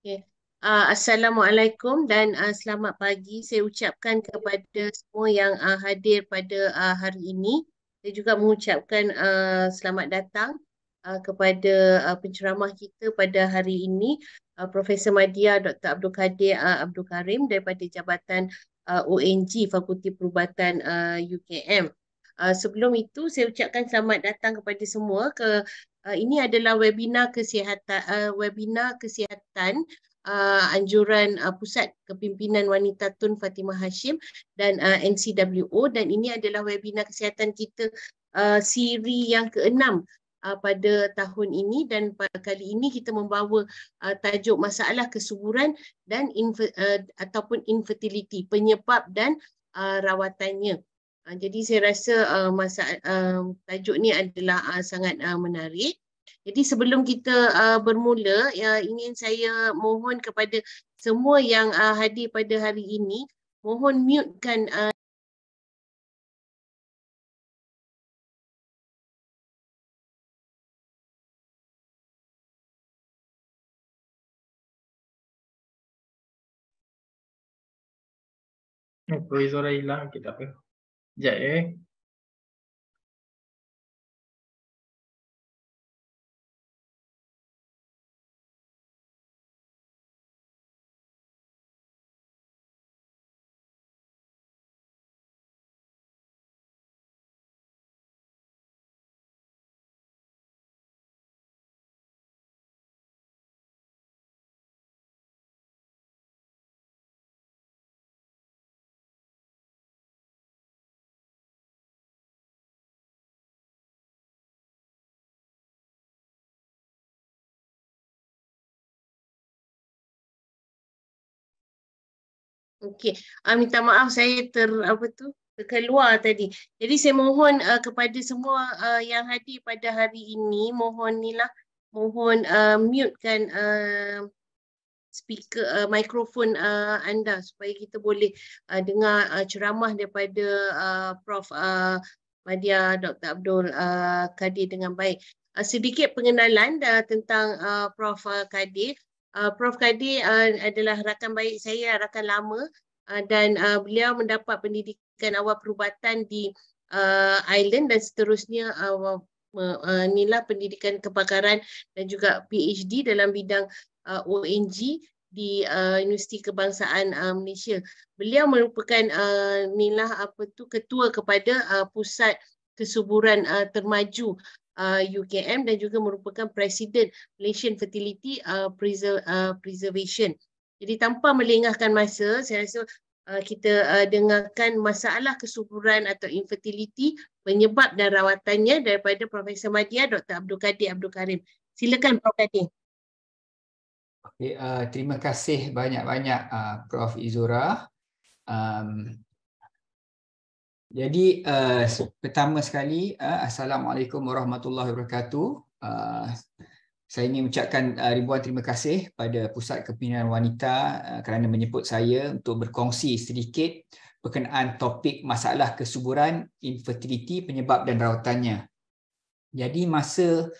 Okay. Uh, ah, Assalamualaikum dan uh, selamat pagi. Saya ucapkan kepada semua yang uh, hadir pada uh, hari ini. Saya juga mengucapkan uh, selamat datang uh, kepada uh, penceramah kita pada hari ini, uh, Profesor Madia Dr. Abdul Kadir uh, Abdul Karim daripada Jabatan uh, ONG Fakulti Perubatan uh, UKM. Uh, sebelum itu, saya ucapkan selamat datang kepada semua ke uh, ini adalah webinar kesihatan uh, webinar kesihatan uh, anjuran uh, pusat kepimpinan wanita Tun Fatimah Hashim dan uh, NCWO dan ini adalah webinar kesihatan kita uh, siri yang keenam uh, pada tahun ini dan pada kali ini kita membawa uh, tajuk masalah kesuburan dan inf- uh, ataupun infertility penyebab dan uh, rawatannya Uh, jadi saya rasa uh, masa uh, tajuk ni adalah uh, sangat uh, menarik. Jadi sebelum kita uh, bermula, uh, ingin saya mohon kepada semua yang uh, hadir pada hari ini, mohon mutekan uh, Oh, suara hilang, kita apa? dạy ấy Okey, uh, minta maaf saya ter apa tu keluar tadi. Jadi saya mohon uh, kepada semua uh, yang hadir pada hari ini mohon nilah mohon uh, mutekan uh, speaker uh, mikrofon uh, anda supaya kita boleh uh, dengar uh, ceramah daripada uh, Prof uh, Madia Dr Abdul uh, Kadir dengan baik. Uh, sedikit pengenalan uh, tentang uh, Prof uh, Kadir. Uh, Prof. Kadi uh, adalah rakan baik saya, rakan lama uh, dan uh, beliau mendapat pendidikan awal perubatan di uh, Island dan seterusnya uh, uh, inilah pendidikan kebakaran dan juga PhD dalam bidang uh, ONG di uh, Universiti Kebangsaan uh, Malaysia. Beliau merupakan uh, inilah apa tu ketua kepada uh, pusat kesuburan uh, termaju UKM uh, dan juga merupakan presiden Malaysian Fertility uh, Preser- uh, Preservation. Jadi tanpa melengahkan masa, saya rasa uh, kita uh, dengarkan masalah kesuburan atau infertility, penyebab dan rawatannya daripada Profesor Madia Dr. Abdul Kadir Abdul Karim. Silakan Prof Kadir. Okay, uh, terima kasih banyak-banyak uh, Prof Izura. Um, jadi uh, pertama sekali uh, assalamualaikum warahmatullahi wabarakatuh. Uh, saya ingin mengucapkan uh, ribuan terima kasih pada Pusat Kepimpinan Wanita uh, kerana menyebut saya untuk berkongsi sedikit berkenaan topik masalah kesuburan, infertiliti, penyebab dan rawatannya. Jadi masa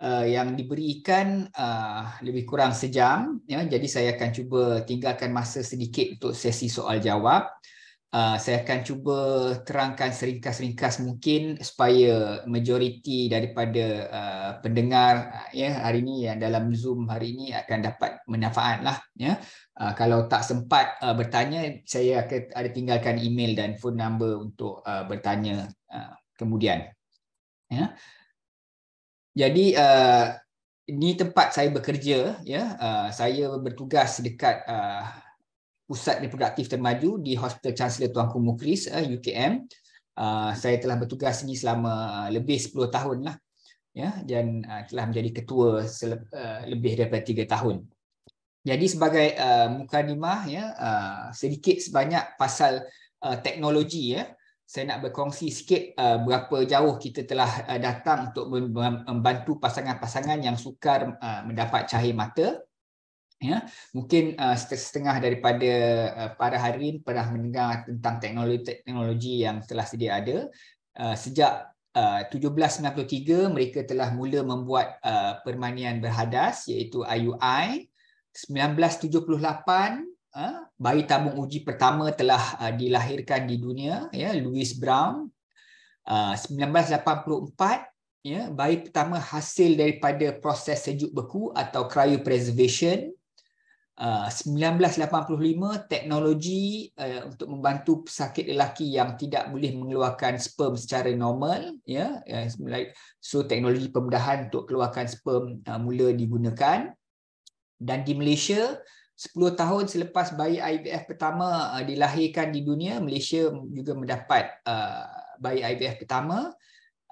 uh, yang diberikan uh, lebih kurang sejam ya jadi saya akan cuba tinggalkan masa sedikit untuk sesi soal jawab. Ah, saya akan cuba terangkan seringkas-seringkas mungkin supaya majoriti daripada uh, pendengar uh, ya hari ini yang dalam Zoom hari ini akan dapat manfaat lah ya. Uh, kalau tak sempat uh, bertanya saya akan ada tinggalkan email dan phone number untuk uh, bertanya uh, kemudian. Ya. Jadi uh, ini tempat saya bekerja ya uh, saya bertugas dekat uh, Pusat Reproduktif Termaju di Hospital Chancellor Tuanku Mukris uh, eh, UTM. Ah, saya telah bertugas ini selama lebih 10 tahun lah. Ya, dan ah, telah menjadi ketua selep, uh, eh, lebih daripada 3 tahun. Jadi sebagai uh, mukadimah ya, uh, sedikit sebanyak pasal uh, teknologi ya. Saya nak berkongsi sikit uh, berapa jauh kita telah uh, datang untuk membantu pasangan-pasangan yang sukar uh, mendapat cahaya mata ya mungkin uh, setengah daripada uh, para hadirin pernah mendengar tentang teknologi-teknologi yang telah sedia ada uh, sejak uh, 1793 mereka telah mula membuat uh, permainan berhadas iaitu IUI 1978 uh, bayi tabung uji pertama telah uh, dilahirkan di dunia ya Louis Brown uh, 1984 ya bayi pertama hasil daripada proses sejuk beku atau cryopreservation Ah, uh, 1985 teknologi uh, untuk membantu pesakit lelaki yang tidak boleh mengeluarkan sperm secara normal ya yeah, ya, uh, so teknologi pembedahan untuk keluarkan sperm uh, mula digunakan dan di Malaysia 10 tahun selepas bayi IVF pertama uh, dilahirkan di dunia Malaysia juga mendapat uh, bayi IVF pertama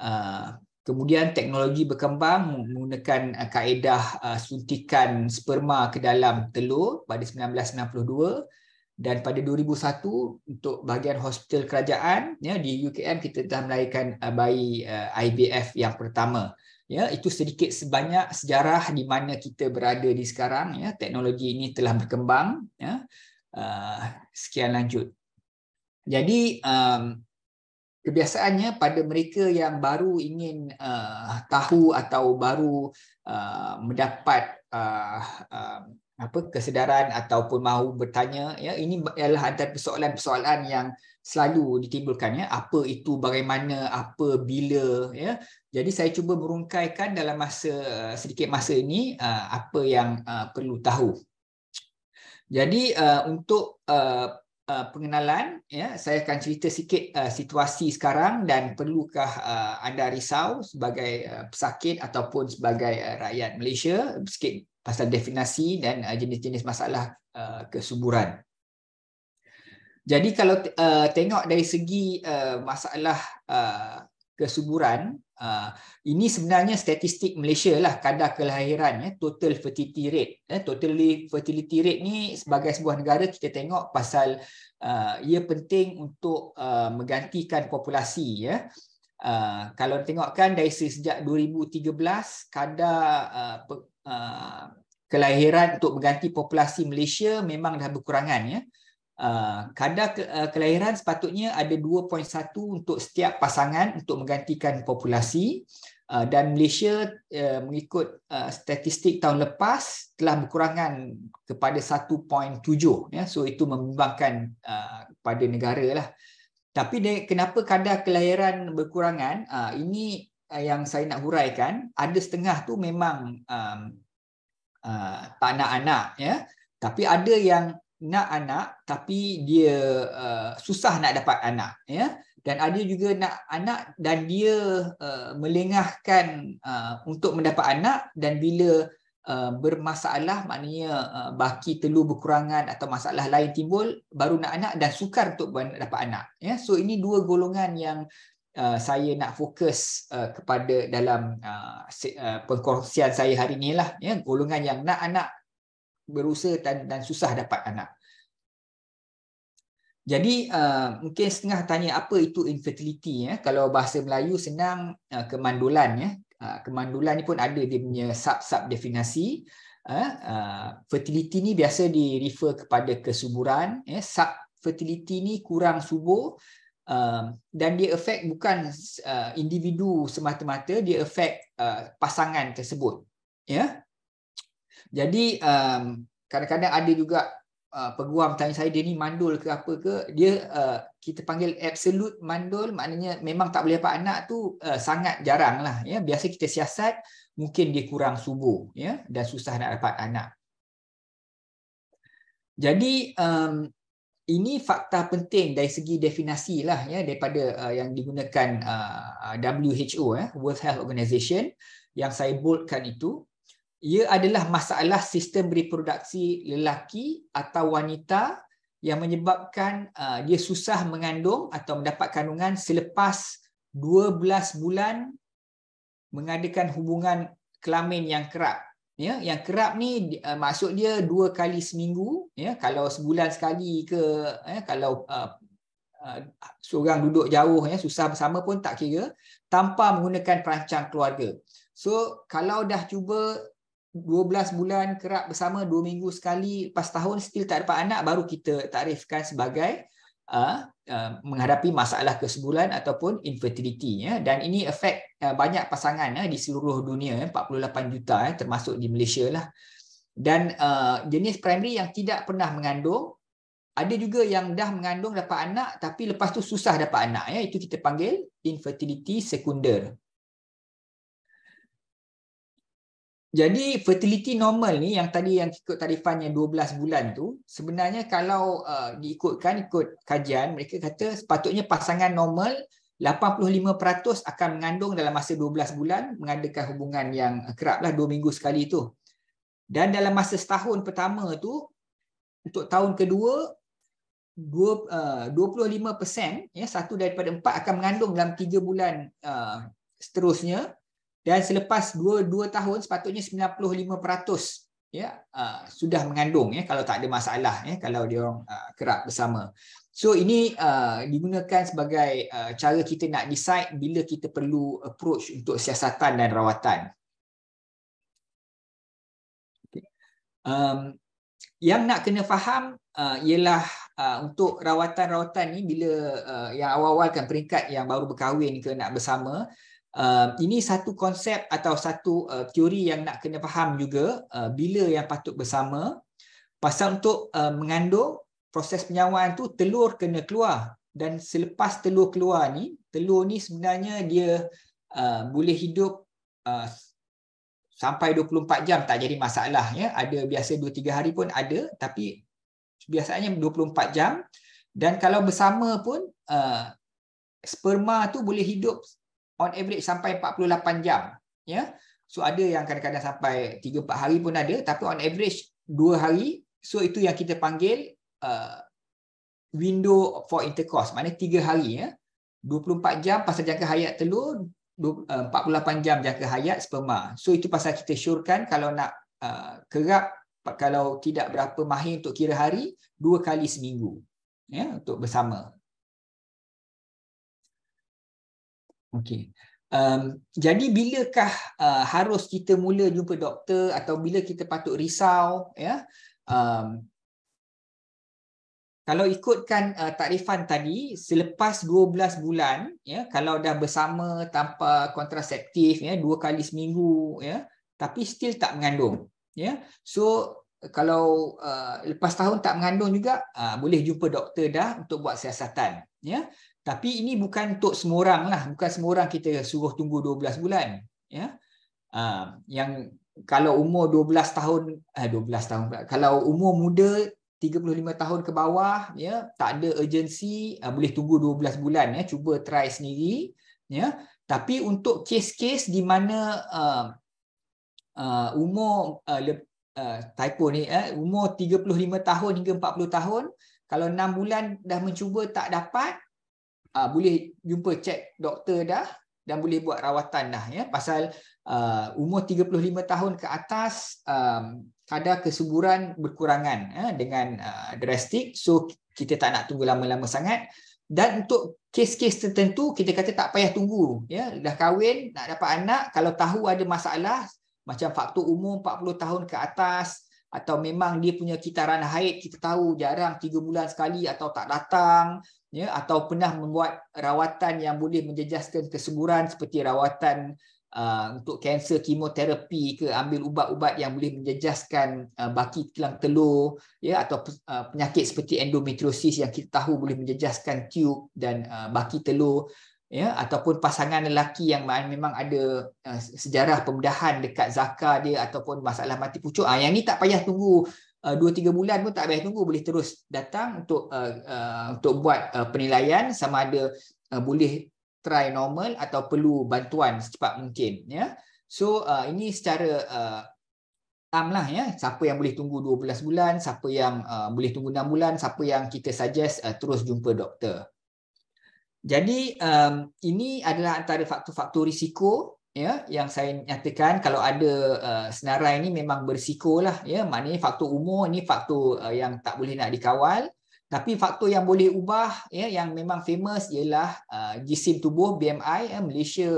uh, Kemudian teknologi berkembang menggunakan uh, kaedah uh, suntikan sperma ke dalam telur pada 1992 dan pada 2001 untuk bahagian hospital kerajaan ya di UKM kita telah melahirkan uh, bayi IBF yang pertama. Ya, itu sedikit sebanyak sejarah di mana kita berada di sekarang ya teknologi ini telah berkembang ya. Uh, sekian lanjut. Jadi um, kebiasaannya pada mereka yang baru ingin uh, tahu atau baru uh, mendapat uh, uh, apa kesedaran ataupun mahu bertanya ya ini adalah antara persoalan-persoalan yang selalu ditimbulkan ya apa itu bagaimana apa bila ya jadi saya cuba merungkaikan dalam masa uh, sedikit masa ini uh, apa yang uh, perlu tahu jadi uh, untuk uh, uh, pengenalan, ya, saya akan cerita sikit uh, situasi sekarang dan perlukah uh, anda risau sebagai uh, pesakit ataupun sebagai uh, rakyat Malaysia sikit pasal definasi dan uh, jenis-jenis masalah uh, kesuburan. Jadi kalau uh, tengok dari segi uh, masalah uh, kesuburan ah, ini sebenarnya statistik Malaysia lah kadar kelahiran ya total fertility rate ya total fertility rate ni sebagai sebuah negara kita tengok pasal ah, ia penting untuk ah, menggantikan populasi ya Kalau tengok kan dari sejak 2013 kadar kelahiran untuk mengganti populasi Malaysia memang dah berkurangan ya Ah, kadar ke, uh, kelahiran sepatutnya ada 2.1 untuk setiap pasangan untuk menggantikan populasi uh, dan Malaysia uh, mengikut uh, statistik tahun lepas telah berkurangan kepada 1.7 ya so itu membimbangkan uh, kepada negara lah tapi de, kenapa kadar kelahiran berkurangan uh, ini yang saya nak huraikan ada setengah tu memang um, uh, tak nak anak ya tapi ada yang nak anak tapi dia uh, susah nak dapat anak ya dan ada juga nak anak dan dia uh, melengahkan uh, untuk mendapat anak dan bila uh, bermasalah maknanya uh, baki telur berkurangan atau masalah lain timbul baru nak anak dan sukar untuk dapat anak ya so ini dua golongan yang Uh, saya nak fokus uh, kepada dalam uh, uh, perkongsian saya hari ini lah ya golongan yang nak anak berusaha dan, dan susah dapat anak. Jadi uh, mungkin setengah tanya apa itu infertility ya. Kalau bahasa Melayu senang uh, kemandulan ya. Uh, kemandulan ni pun ada dia punya sub-sub definasi. Uh, uh, fertility ni biasa di refer kepada kesuburan ya. Sub fertility ni kurang subur. Uh, dan dia affect bukan uh, individu semata-mata dia affect uh, pasangan tersebut ya yeah? Jadi um, kadang-kadang ada juga uh, peguam tanya saya dia ni mandul ke apa ke? Dia uh, kita panggil absolute mandul, maknanya memang tak boleh dapat anak tu uh, sangat jarang lah. Ya, biasa kita siasat mungkin dia kurang subur, ya, dan susah nak dapat anak. Jadi um, ini fakta penting dari segi definasi lah, ya, daripada uh, yang digunakan uh, WHO, ya, World Health Organization yang saya boldkan itu ia adalah masalah sistem reproduksi lelaki atau wanita yang menyebabkan uh, dia susah mengandung atau mendapat kandungan selepas 12 bulan mengadakan hubungan kelamin yang kerap ya yang kerap ni uh, maksud dia dua kali seminggu ya kalau sebulan sekali ke ya kalau uh, uh, seorang duduk jauh ya susah bersama pun tak kira tanpa menggunakan perancang keluarga so kalau dah cuba 12 bulan kerap bersama 2 minggu sekali lepas tahun still tak dapat anak baru kita tarifkan sebagai uh, uh, menghadapi masalah kesuburan ataupun infertility ya dan ini efek uh, banyak pasangan uh, di seluruh dunia 48 juta uh, termasuk di Malaysia lah dan uh, jenis primary yang tidak pernah mengandung ada juga yang dah mengandung dapat anak tapi lepas tu susah dapat anak ya itu kita panggil infertility sekunder jadi fertility normal ni yang tadi yang ikut tarifan yang 12 bulan tu sebenarnya kalau uh, diikutkan ikut kajian mereka kata sepatutnya pasangan normal 85% akan mengandung dalam masa 12 bulan mengadakan hubungan yang keraplah 2 minggu sekali tu. Dan dalam masa setahun pertama tu untuk tahun kedua 25% uh, ya satu daripada empat akan mengandung dalam 3 bulan uh, seterusnya dan selepas 2 tahun sepatutnya 95% ya ah, sudah mengandung ya kalau tak ada masalah ya kalau dia orang ah, kerap bersama so ini uh, digunakan sebagai uh, cara kita nak decide bila kita perlu approach untuk siasatan dan rawatan okey um, yang nak kena faham uh, ialah uh, untuk rawatan-rawatan ni bila uh, yang awal-awal kan peringkat yang baru berkahwin ke nak bersama uh, Ehm, ini satu konsep atau satu uh, teori yang nak kena faham juga uh, bila yang patut bersama pasal untuk uh, mengandung proses penyawaan tu telur kena keluar dan selepas telur keluar ni telur ni sebenarnya dia uh, boleh hidup uh, sampai 24 jam tak jadi masalah ya ada biasa 2 3 hari pun ada tapi biasanya 24 jam dan kalau bersama pun uh, sperma tu boleh hidup on average sampai 48 jam ya so ada yang kadang-kadang sampai 3 4 hari pun ada tapi on average 2 hari so itu yang kita panggil uh, window for intercourse maknanya 3 hari ya 24 jam pasal jangka hayat telur 48 uh, jam jangka hayat sperma so itu pasal kita syorkan kalau nak uh, kerap kalau tidak berapa mahir untuk kira hari dua kali seminggu ya untuk bersama Okey. Um, jadi bilakah uh, harus kita mula jumpa doktor atau bila kita patut risau ya? Um, kalau ikutkan uh, takrifan tadi selepas 12 bulan ya kalau dah bersama tanpa kontraseptif ya dua kali seminggu ya tapi still tak mengandung ya. So kalau uh, lepas tahun tak mengandung juga uh, boleh jumpa doktor dah untuk buat siasatan ya. Tapi ini bukan untuk semua orang lah, bukan semua orang kita suruh tunggu 12 bulan. Ya, ah, yang kalau umur 12 tahun, eh 12 tahun, kalau umur muda 35 tahun ke bawah, ya tak ada urgensi, ah, boleh tunggu 12 bulan. Ya, cuba try sendiri. Ya, tapi untuk kes-kes di mana uh, uh, umur uh, uh, typo ni, eh, umur 35 tahun hingga 40 tahun, kalau 6 bulan dah mencuba tak dapat, uh, boleh jumpa cek doktor dah dan boleh buat rawatan dah ya pasal uh, umur 35 tahun ke atas um, kadar kesuburan berkurangan uh, dengan uh, drastik so kita tak nak tunggu lama-lama sangat dan untuk kes-kes tertentu kita kata tak payah tunggu ya dah kahwin nak dapat anak kalau tahu ada masalah macam faktor umur 40 tahun ke atas atau memang dia punya kitaran haid kita tahu jarang 3 bulan sekali atau tak datang ya atau pernah membuat rawatan yang boleh menjejaskan kesuburan seperti rawatan uh, untuk kanser kemoterapi ke ambil ubat-ubat yang boleh menjejaskan uh, baki kilang telur ya atau uh, penyakit seperti endometriosis yang kita tahu boleh menjejaskan tube dan uh, baki telur ya ataupun pasangan lelaki yang memang ada eh, sejarah pembedahan dekat zakar dia ataupun masalah mati pucuk ah yang ni tak payah tunggu uh, 2 3 bulan pun tak payah tunggu boleh terus datang untuk eh, eh, untuk buat penilaian sama ada boleh try normal atau perlu bantuan secepat mungkin ya so ini secara uh, lah ya siapa yang boleh tunggu 12 bulan siapa yang uh, boleh tunggu 6 bulan siapa yang kita suggest uh, terus jumpa doktor jadi um, ini adalah antara faktor-faktor risiko ya yang saya nyatakan kalau ada uh, senarai ini memang berisikolah ya maknanya faktor umur ini faktor uh, yang tak boleh nak dikawal tapi faktor yang boleh ubah ya yang memang famous ialah uh, jisim tubuh BMI ya, Malaysia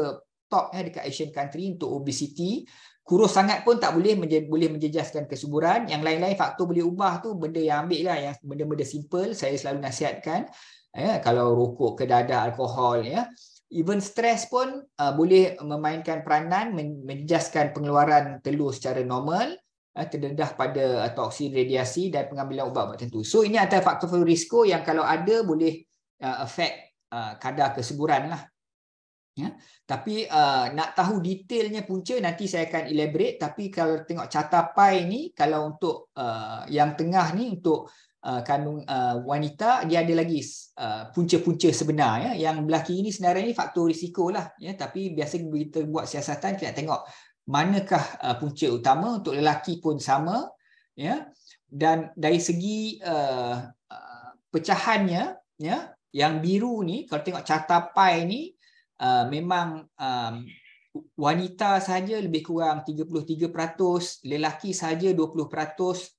top ya dekat Asian country untuk obesity kurus sangat pun tak boleh menje- boleh menjejaskan kesuburan yang lain-lain faktor boleh ubah tu benda yang ambil lah yang benda-benda simple saya selalu nasihatkan ya kalau rokok ke dadah alkohol ya even stres pun uh, boleh memainkan peranan menjejaskan pengeluaran telur secara normal uh, terdedah pada uh, toksin radiasi dan pengambilan ubat tertentu so ini antara faktor risiko yang kalau ada boleh uh, affect uh, kadar kesuburan lah ya tapi uh, nak tahu detailnya punca nanti saya akan elaborate tapi kalau tengok carta pie ni kalau untuk uh, yang tengah ni untuk Uh, kandung uh, wanita dia ada lagi uh, punca-punca sebenar ya yang lelaki ini sebenarnya faktor risiko lah ya tapi biasa kita buat siasatan kita tengok manakah uh, punca utama untuk lelaki pun sama ya dan dari segi uh, uh pecahannya ya yang biru ni kalau tengok carta pie ni uh, memang um, wanita saja lebih kurang 33%, lelaki saja 20%,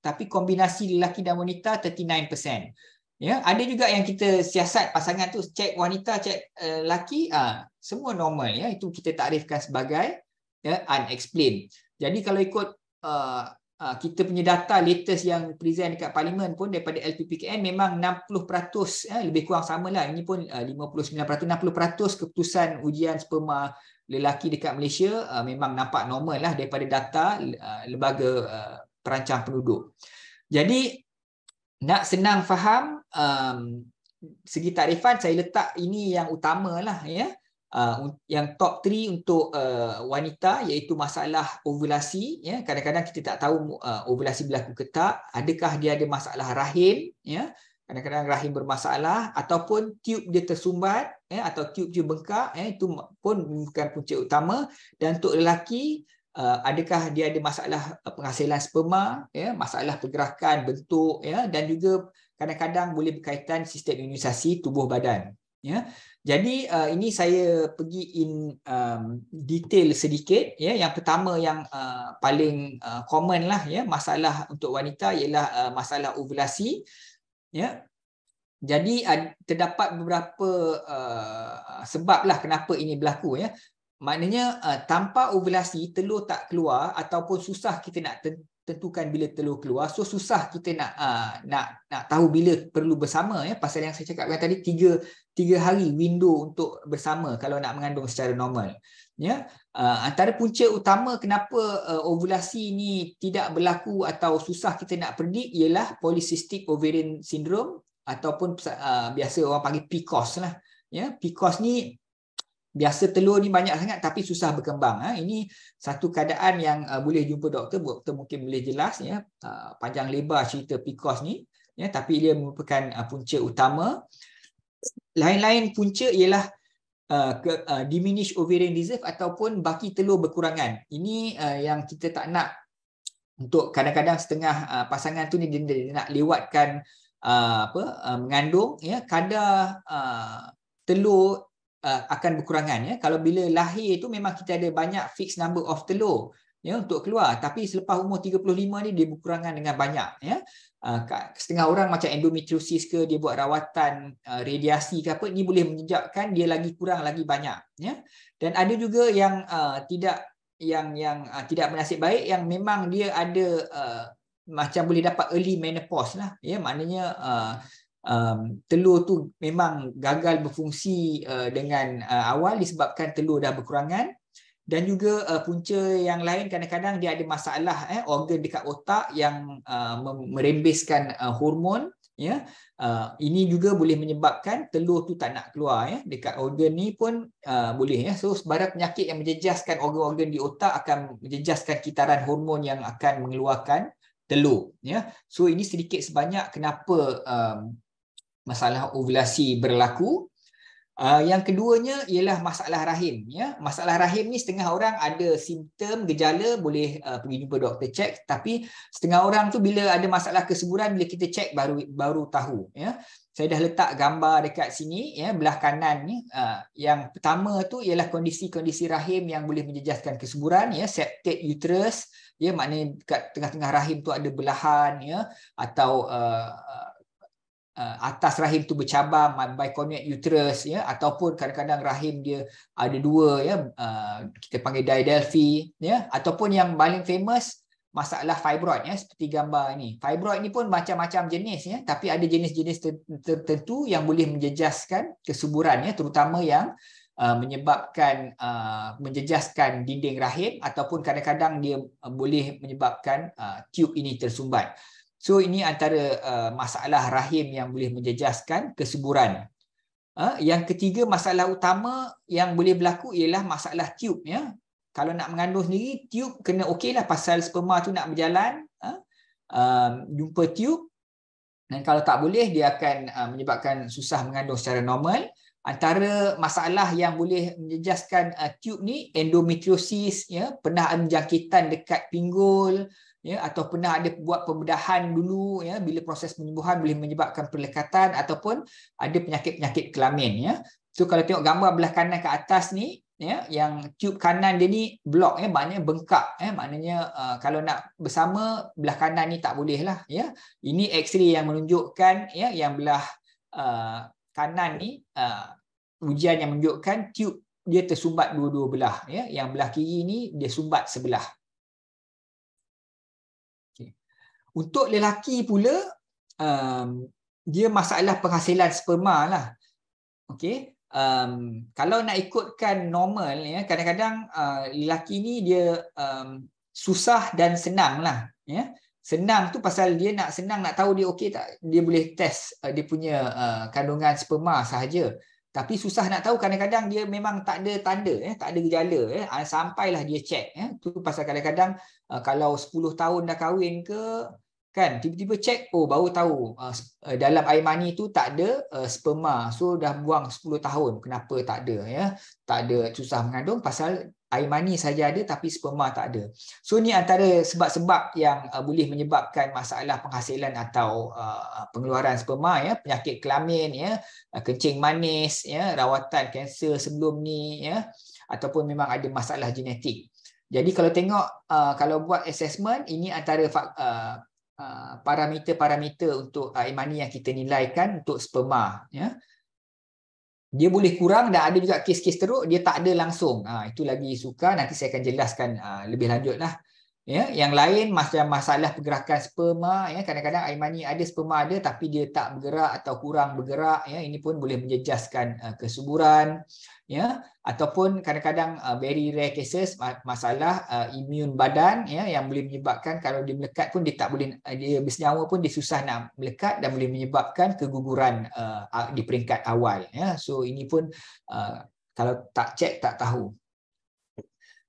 tapi kombinasi lelaki dan wanita 39%. Ya, ada juga yang kita siasat pasangan tu cek wanita, cek uh, eh, lelaki, uh, semua normal ya. Itu kita takrifkan sebagai ya unexplained. Jadi kalau ikut uh, uh, kita punya data latest yang present dekat parlimen pun daripada LPPKN memang 60% ya, lebih kurang samalah. Ini pun uh, 59% 60% keputusan ujian sperma lelaki dekat Malaysia uh, memang nampak normal lah daripada data uh, lembaga uh, perancang penduduk. Jadi nak senang faham um, segi tarifan saya letak ini yang utama lah ya. Uh, yang top 3 untuk uh, wanita iaitu masalah ovulasi ya. Kadang-kadang kita tak tahu uh, ovulasi berlaku ke tak, adakah dia ada masalah rahim ya. Kadang-kadang rahim bermasalah ataupun tube dia tersumbat eh, atau tube-tube bengkak eh, itu pun bukan punca utama dan untuk lelaki uh, adakah dia ada masalah eh, penghasilan sperma ya masalah pergerakan bentuk ya dan juga kadang-kadang boleh berkaitan sistem imunisasi tubuh badan ya. jadi uh, ini saya pergi in um, detail sedikit ya. yang pertama yang uh, paling uh, common lah ya masalah untuk wanita ialah uh, masalah ovulasi ya jadi terdapat beberapa uh, sebablah kenapa ini berlaku ya. Maknanya uh, tanpa ovulasi telur tak keluar ataupun susah kita nak tentukan bila telur keluar. So susah kita nak uh, nak nak tahu bila perlu bersama ya pasal yang saya cakapkan tadi tiga tiga hari window untuk bersama kalau nak mengandung secara normal. Ya. Uh, antara punca utama kenapa uh, ovulasi ini tidak berlaku atau susah kita nak predict ialah polycystic ovarian syndrome ataupun uh, biasa orang panggil picos lah ya picos ni biasa telur ni banyak sangat tapi susah berkembang ha. ini satu keadaan yang uh, boleh jumpa doktor doktor mungkin boleh jelas ya uh, panjang lebar cerita picos ni ya tapi dia merupakan uh, punca utama lain-lain punca ialah Uh, ke, uh, diminish ovarian reserve ataupun baki telur berkurangan ini uh, yang kita tak nak untuk kadang-kadang setengah uh, pasangan tu ni dia, dia, dia nak lewatkan Uh, apa uh, mengandung ya kadar uh, telur uh, akan berkurangan ya kalau bila lahir itu memang kita ada banyak fixed number of telur ya untuk keluar tapi selepas umur 35 ni dia berkurangan dengan banyak ya uh, setengah orang macam endometriosis ke dia buat rawatan uh, radiasi ke apa ni boleh menyebabkan dia lagi kurang lagi banyak ya dan ada juga yang uh, tidak yang yang uh, tidak bernasib baik yang memang dia ada uh, macam boleh dapat early menopause lah ya maknanya uh, um, telur tu memang gagal berfungsi uh, dengan uh, awal disebabkan telur dah berkurangan dan juga uh, punca yang lain kadang-kadang dia ada masalah eh organ dekat otak yang uh, merembeskan uh, hormon ya uh, ini juga boleh menyebabkan telur tu tak nak keluar ya dekat organ ni pun uh, boleh ya so sebarang penyakit yang menjejaskan organ-organ di otak akan menjejaskan kitaran hormon yang akan mengeluarkan telur ya so ini sedikit sebanyak kenapa um, masalah ovulasi berlaku uh, yang keduanya ialah masalah rahim ya masalah rahim ni setengah orang ada simptom gejala boleh uh, pergi jumpa doktor cek, tapi setengah orang tu bila ada masalah kesuburan bila kita cek baru baru tahu ya saya dah letak gambar dekat sini ya belah kanan ni uh, yang pertama tu ialah kondisi-kondisi rahim yang boleh menjejaskan kesuburan ya septate uterus ya maknanya dekat tengah-tengah rahim tu ada belahan ya atau uh, Uh, uh atas rahim tu bercabang biconic uterus ya ataupun kadang-kadang rahim dia ada dua ya uh, kita panggil didelphi ya ataupun yang paling famous masalah fibroid ya seperti gambar ni fibroid ini pun macam-macam jenis ya tapi ada jenis-jenis tertentu yang boleh menjejaskan kesuburan ya terutama yang uh, Uh, menyebabkan uh, menjejaskan dinding rahim ataupun kadang-kadang dia uh, boleh menyebabkan uh, tube ini tersumbat. So ini antara uh, masalah rahim yang boleh menjejaskan kesuburan. Uh, yang ketiga masalah utama yang boleh berlaku ialah masalah tube ya. Kalau nak mengandung sendiri tube kena okey lah pasal sperma tu nak berjalan uh, um, jumpa tube dan kalau tak boleh dia akan uh, menyebabkan susah mengandung secara normal antara masalah yang boleh menjejaskan uh, tube ni endometriosis ya pernah ada jangkitan dekat pinggul ya atau pernah ada buat pembedahan dulu ya bila proses penyembuhan boleh menyebabkan perlekatan ataupun ada penyakit-penyakit kelamin ya tu so, kalau tengok gambar belah kanan ke atas ni ya yang tube kanan dia ni blok ya maknanya bengkak ya maknanya uh, kalau nak bersama belah kanan ni tak boleh lah ya ini x-ray yang menunjukkan ya yang belah uh, kanan ni uh, ujian yang menunjukkan tube dia tersumbat dua-dua belah ya yang belah kiri ni dia sumbat sebelah okay. untuk lelaki pula um, dia masalah penghasilan sperma lah okey um, kalau nak ikutkan normal ya kadang-kadang uh, lelaki ni dia um, susah dan senang lah ya Senang tu pasal dia nak senang nak tahu dia okey tak. Dia boleh test uh, dia punya uh, kandungan sperma sahaja. Tapi susah nak tahu kadang-kadang dia memang tak ada tanda, eh, tak ada gejala. Eh, ah, sampailah dia cek Eh. tu pasal kadang-kadang uh, kalau 10 tahun dah kahwin ke, kan tiba-tiba cek oh baru tahu uh, uh, dalam air mani tu tak ada uh, sperma. So dah buang 10 tahun, kenapa tak ada. Ya? Tak ada susah mengandung pasal air mani saja ada tapi sperma tak ada. So ni antara sebab-sebab yang uh, boleh menyebabkan masalah penghasilan atau uh, pengeluaran sperma ya, penyakit kelamin ya, uh, kencing manis ya, rawatan kanser sebelum ni ya ataupun memang ada masalah genetik. Jadi kalau tengok uh, kalau buat assessment ini antara uh, uh, parameter-parameter untuk uh, air mani yang kita nilaikan untuk sperma ya dia boleh kurang dan ada juga kes-kes teruk dia tak ada langsung. Ha, itu lagi suka nanti saya akan jelaskan ha, lebih lanjut lah. Ya, yang lain macam masalah pergerakan sperma ya kadang-kadang aimani ada sperma ada tapi dia tak bergerak atau kurang bergerak ya ini pun boleh menjejaskan uh, kesuburan ya ataupun kadang-kadang uh, very rare cases masalah uh, imun badan ya yang boleh menyebabkan kalau dia melekat pun dia tak boleh uh, dia bersenyawa pun dia susah nak melekat dan boleh menyebabkan keguguran uh, di peringkat awal ya so ini pun uh, kalau tak check tak tahu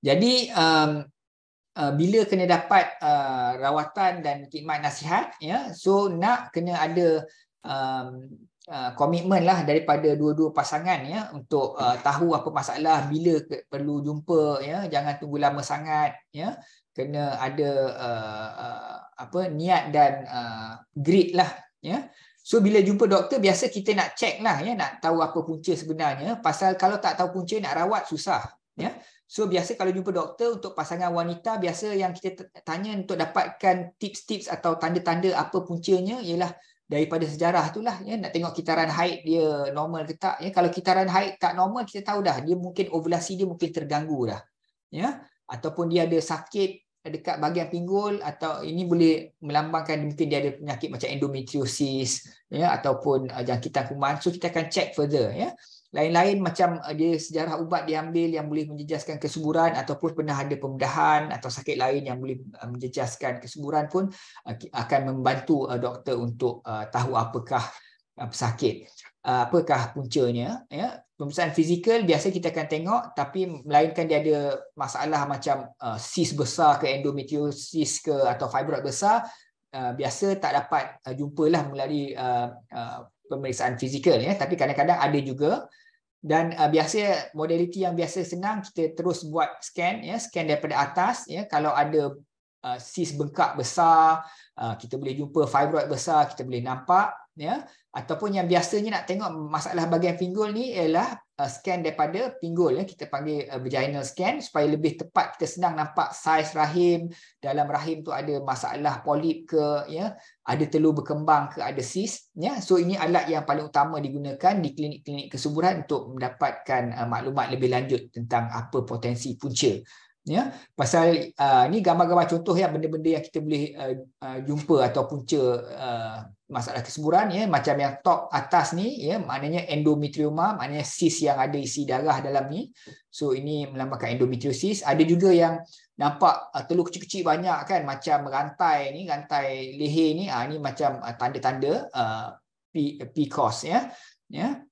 jadi um, uh, bila kena dapat uh, rawatan dan khidmat nasihat ya so nak kena ada um, Ah, komitmen lah daripada dua-dua pasangan ya untuk uh, tahu apa masalah bila ke, perlu jumpa ya jangan tunggu lama sangat ya kena ada uh, uh, apa niat dan uh, grit lah ya so bila jumpa doktor biasa kita nak check lah ya nak tahu apa punca sebenarnya pasal kalau tak tahu punca nak rawat susah ya so biasa kalau jumpa doktor untuk pasangan wanita biasa yang kita tanya untuk dapatkan tips-tips atau tanda-tanda apa puncanya ialah daripada sejarah tu lah ya nak tengok kitaran haid dia normal ke tak ya kalau kitaran haid tak normal kita tahu dah dia mungkin ovulasi dia mungkin terganggu dah ya ataupun dia ada sakit dekat bahagian pinggul atau ini boleh melambangkan mungkin dia ada penyakit macam endometriosis ya ataupun uh, jangkitan kuman so kita akan check further ya lain-lain macam eh, dia sejarah ubat diambil yang boleh menjejaskan kesuburan ataupun pernah ada pembedahan atau sakit lain yang boleh eh, menjejaskan kesuburan pun eh, akan membantu doktor untuk tahu apakah sakit apakah puncanya ya pemeriksaan fizikal biasa kita akan tengok tapi melainkan dia ada masalah macam sis besar ke endometriosis ke atau fibroid besar biasa tak dapat jumpalah melalui pemeriksaan fizikal ya tapi kadang-kadang ada juga dan uh, biasa modaliti yang biasa senang kita terus buat scan ya scan daripada atas ya kalau ada uh, bengkak besar uh, kita boleh jumpa fibroid besar kita boleh nampak ya ataupun yang biasanya nak tengok masalah bahagian pinggul ni ialah uh, scan daripada pinggul ya kita panggil uh, vaginal scan supaya lebih tepat kita senang nampak saiz rahim dalam rahim tu ada masalah polip ke ya ada telur berkembang ke ada sis ya so ini alat yang paling utama digunakan di klinik-klinik kesuburan untuk mendapatkan uh, maklumat lebih lanjut tentang apa potensi punca ya pasal uh, ni gambar-gambar contoh ya benda-benda yang kita boleh uh, jumpa atau punca uh, masalah kesuburan ya macam yang top atas ni ya maknanya endometrioma maknanya sis yang ada isi darah dalam ni so ini melambangkan endometriosis ada juga yang nampak uh, telur kecil-kecil banyak kan macam rantai ni rantai leher ni ah uh, ni macam tanda-tanda uh, p p ya ya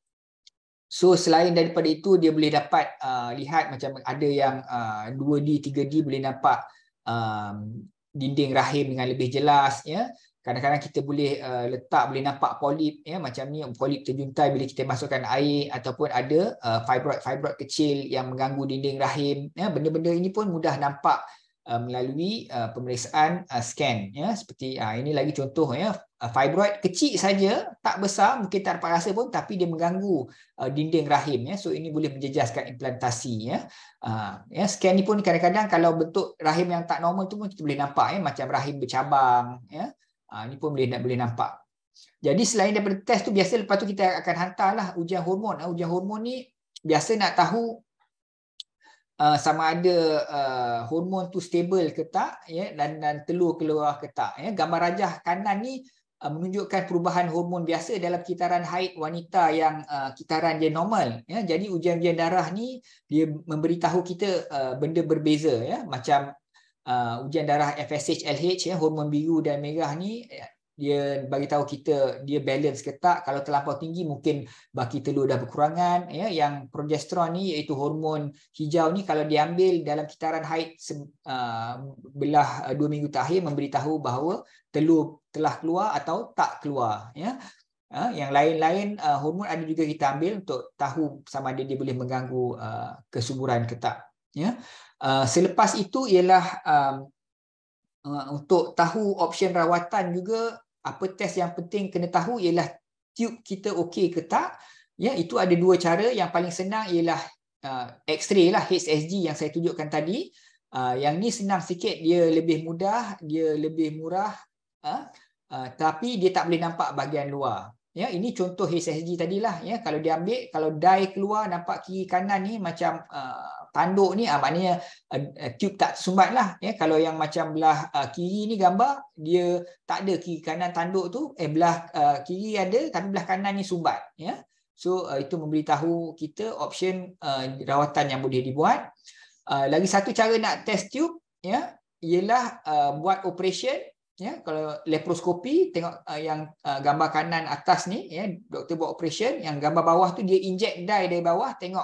So selain daripada itu dia boleh dapat uh, lihat macam ada yang uh, 2D 3D boleh nampak um, dinding rahim dengan lebih jelas ya. Kadang-kadang kita boleh uh, letak boleh nampak polip ya macam ni polip terjuntai bila kita masukkan air ataupun ada uh, fibroid fibroid kecil yang mengganggu dinding rahim ya benda-benda ini pun mudah nampak uh, melalui uh, pemeriksaan uh, scan ya seperti uh, ini lagi contoh ya Uh, fibroid kecil saja tak besar mungkin tak dapat rasa pun tapi dia mengganggu uh, dinding rahim ya so ini boleh menjejaskan implantasi ya uh, ya scan ni pun kadang-kadang kalau bentuk rahim yang tak normal tu pun kita boleh nampak ya macam rahim bercabang ya uh, ini pun boleh nak boleh nampak jadi selain daripada test tu biasa lepas tu kita akan hantarlah ujian hormon uh, ujian hormon ni biasa nak tahu Uh, sama ada uh, hormon tu stable ke tak ya yeah, dan dan telur keluar ke tak ya yeah. gambar rajah kanan ni Uh, menunjukkan perubahan hormon biasa dalam kitaran haid wanita yang uh, kitaran dia normal ya jadi ujian-ujian darah ni dia memberitahu kita uh, benda berbeza ya macam uh, ujian darah FSH LH ya hormon biru dan merah ni dia bagi tahu kita dia balance ke tak kalau terlampau tinggi mungkin baki telur dah berkurangan ya yang progesteron ni iaitu hormon hijau ni kalau diambil dalam kitaran haid uh, belah 2 uh, minggu terakhir memberitahu bahawa telur telah keluar atau tak keluar ya ha, yang lain-lain uh, hormon ada juga kita ambil untuk tahu sama ada dia boleh mengganggu uh, kesuburan ke tak ya uh, selepas itu ialah um, uh, untuk tahu option rawatan juga apa test yang penting kena tahu ialah tube kita okey ke tak ya itu ada dua cara yang paling senang ialah uh, x-ray lah HSG yang saya tunjukkan tadi uh, yang ni senang sikit dia lebih mudah dia lebih murah uh, Ah, tapi dia tak boleh nampak bahagian luar. Ya, ini contoh HSG tadilah ya. Kalau dia ambil kalau die keluar nampak kiri kanan ni macam uh, tanduk ni ah uh, maknanya uh, tube tak tersumbatlah ya. Kalau yang macam belah uh, kiri ni gambar dia tak ada kiri kanan tanduk tu eh belah uh, kiri ada tapi belah kanan ni sumbat ya. So uh, itu memberitahu kita option uh, rawatan yang boleh dibuat. Uh, lagi satu cara nak test tube ya ialah uh, buat operation ya kalau laparoskopi tengok uh, yang uh, gambar kanan atas ni ya doktor buat operation yang gambar bawah tu dia inject dye dari bawah tengok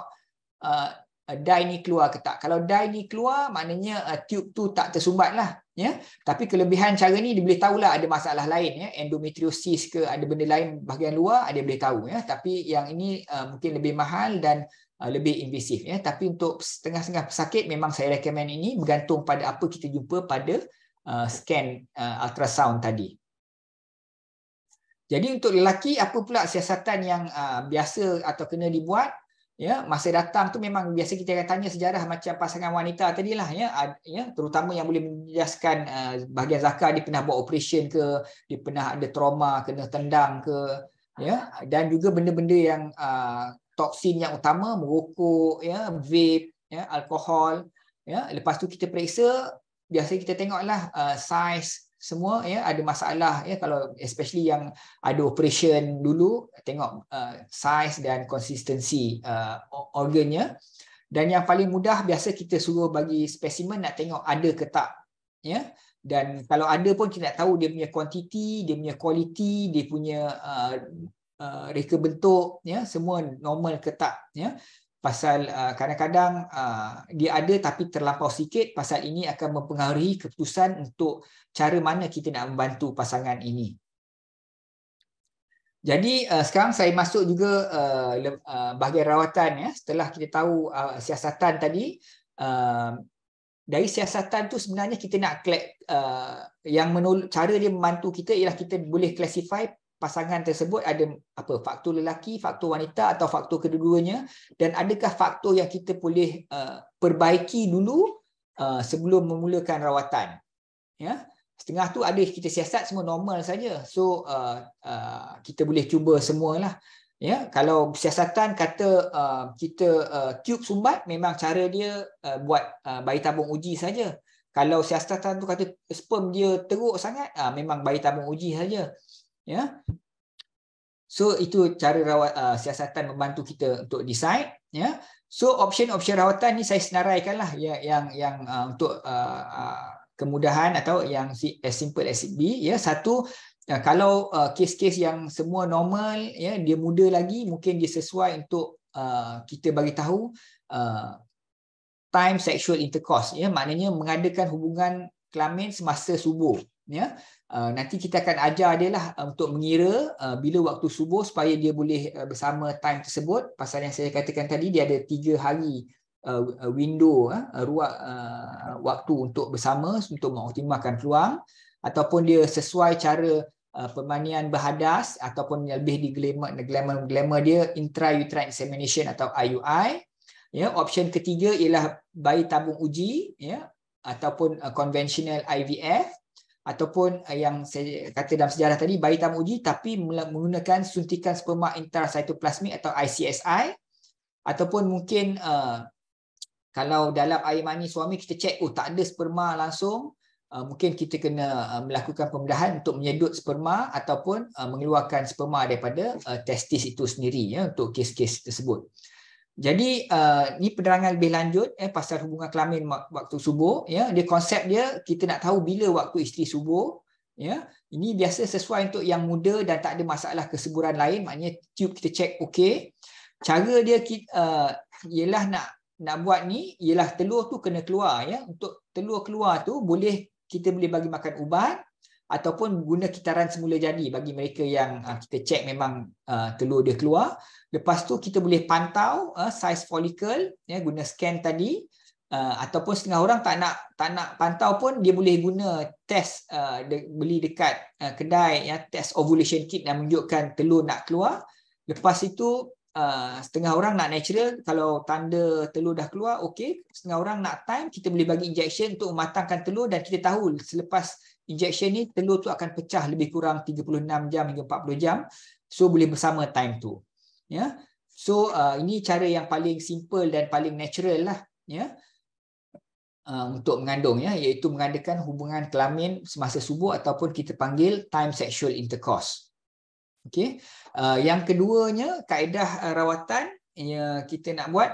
uh, uh, dye ni keluar ke tak kalau dye ni keluar maknanya uh, tube tu tak tersumbat lah ya tapi kelebihan cara ni dia boleh tahulah ada masalah lain ya endometriosis ke ada benda lain bahagian luar ada boleh tahu ya tapi yang ini uh, mungkin lebih mahal dan uh, lebih invasif ya tapi untuk setengah-setengah pesakit memang saya rekomen ini bergantung pada apa kita jumpa pada uh, scan uh, ultrasound tadi. Jadi untuk lelaki apa pula siasatan yang uh, biasa atau kena dibuat ya masa datang tu memang biasa kita akan tanya sejarah macam pasangan wanita tadilah ya ya terutama yang boleh menjelaskan uh, bahagian zakar dia pernah buat operation ke dia pernah ada trauma kena tendang ke ya dan juga benda-benda yang uh, toksin yang utama merokok ya vape ya alkohol ya lepas tu kita periksa biasa kita tengoklah uh, size semua ya ada masalah ya kalau especially yang ada operation dulu tengok uh, size dan konsistensi uh, organnya dan yang paling mudah biasa kita suruh bagi spesimen, nak tengok ada ke tak ya dan kalau ada pun kita nak tahu dia punya quantity dia punya quality dia punya uh, uh, reka bentuk ya semua normal ke tak ya pasal ah, kadang-kadang uh, uh, dia ada tapi terlampau sikit pasal ini akan mempengaruhi keputusan untuk cara mana kita nak membantu pasangan ini. Jadi uh, sekarang saya masuk juga uh, uh, bahagian rawatan ya setelah kita tahu uh, siasatan tadi uh, dari siasatan tu sebenarnya kita nak uh, yang menol- cara dia membantu kita ialah kita boleh classify pasangan tersebut ada apa faktor lelaki, faktor wanita atau faktor kedua-duanya dan adakah faktor yang kita boleh uh, perbaiki dulu uh, sebelum memulakan rawatan. Ya. Setengah tu ada kita siasat semua normal saja. So uh, uh, kita boleh cuba semualah. Ya, kalau siasatan kata uh, kita uh, tube sumbat memang cara dia uh, buat uh, bayi tabung uji saja. Kalau siasatan tu kata sperm dia teruk sangat uh, memang bayi tabung uji saja ya so itu cara rawat uh, siasatan membantu kita untuk decide ya so option-option rawatan ni saya senaraikanlah ya yang yang uh, untuk uh, uh, kemudahan atau yang as simple as it be ya satu uh, kalau uh, kes-kes uh, yang semua normal ya dia muda lagi mungkin dia sesuai untuk uh, kita bagi tahu uh, time sexual intercourse ya maknanya mengadakan hubungan kelamin semasa subuh ya Uh, nanti kita akan ajar dia lah uh, untuk mengira uh, bila waktu subuh supaya dia boleh uh, bersama time tersebut. Pasal yang saya katakan tadi, dia ada tiga hari uh, uh window, uh, ruang uh, waktu untuk bersama untuk mengoptimalkan peluang. Ataupun dia sesuai cara uh, pemanian berhadas ataupun lebih di glamour-glamour dia intrauterine insemination atau IUI. Ya, option ketiga ialah bayi tabung uji ya, ataupun uh, conventional IVF ataupun eh, yang saya kata dalam sejarah tadi bayi tamu uji tapi menggunakan suntikan sperma intracytoplasmic atau ICSI ataupun mungkin eh, kalau dalam air mani suami kita cek oh tak ada sperma langsung eh, mungkin kita kena melakukan pembedahan untuk menyedut sperma ataupun mengeluarkan sperma daripada testis itu sendiri ya untuk kes-kes tersebut jadi uh, ni penerangan lebih lanjut eh pasal hubungan kelamin waktu subuh ya dia konsep dia kita nak tahu bila waktu isteri subuh ya ini biasa sesuai untuk yang muda dan tak ada masalah kesuburan lain maknanya tube kita cek okey cara dia uh, ialah nak nak buat ni ialah telur tu kena keluar ya untuk telur keluar tu boleh kita boleh bagi makan ubat ataupun guna kitaran semula jadi bagi mereka yang uh, kita cek memang uh, telur dia keluar lepas tu kita boleh pantau uh, size follicle ya guna scan tadi uh, ataupun setengah orang tak nak tak nak pantau pun dia boleh guna test uh, de- beli dekat uh, kedai ya test ovulation kit yang menunjukkan telur nak keluar lepas itu Uh, setengah orang nak natural kalau tanda telur dah keluar okey setengah orang nak time kita boleh bagi injection untuk mematangkan telur dan kita tahu selepas injection ni telur tu akan pecah lebih kurang 36 jam hingga 40 jam so boleh bersama time tu ya yeah. so uh, ini cara yang paling simple dan paling natural lah ya yeah. Uh, untuk mengandung ya, iaitu mengandakan hubungan kelamin semasa subuh ataupun kita panggil time sexual intercourse. Okay. Uh, yang keduanya, kaedah uh, rawatan yang kita nak buat,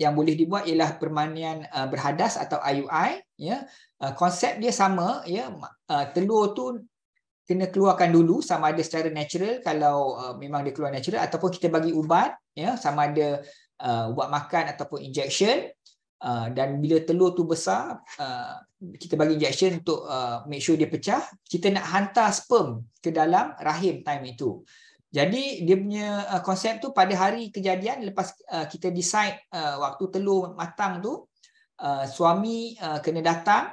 yang boleh dibuat ialah permanian uh, berhadas atau IUI. Uh, ya yeah. uh, konsep dia sama ya yeah. uh, telur tu kena keluarkan dulu sama ada secara natural kalau uh, memang dia keluar natural ataupun kita bagi ubat ya yeah. sama ada uh, ubat makan ataupun injection uh, dan bila telur tu besar uh, kita bagi injection untuk uh, make sure dia pecah kita nak hantar sperm ke dalam rahim time itu jadi dia punya uh, konsep tu pada hari kejadian lepas uh, kita decide uh, waktu telur matang tu Uh, suami uh, kena datang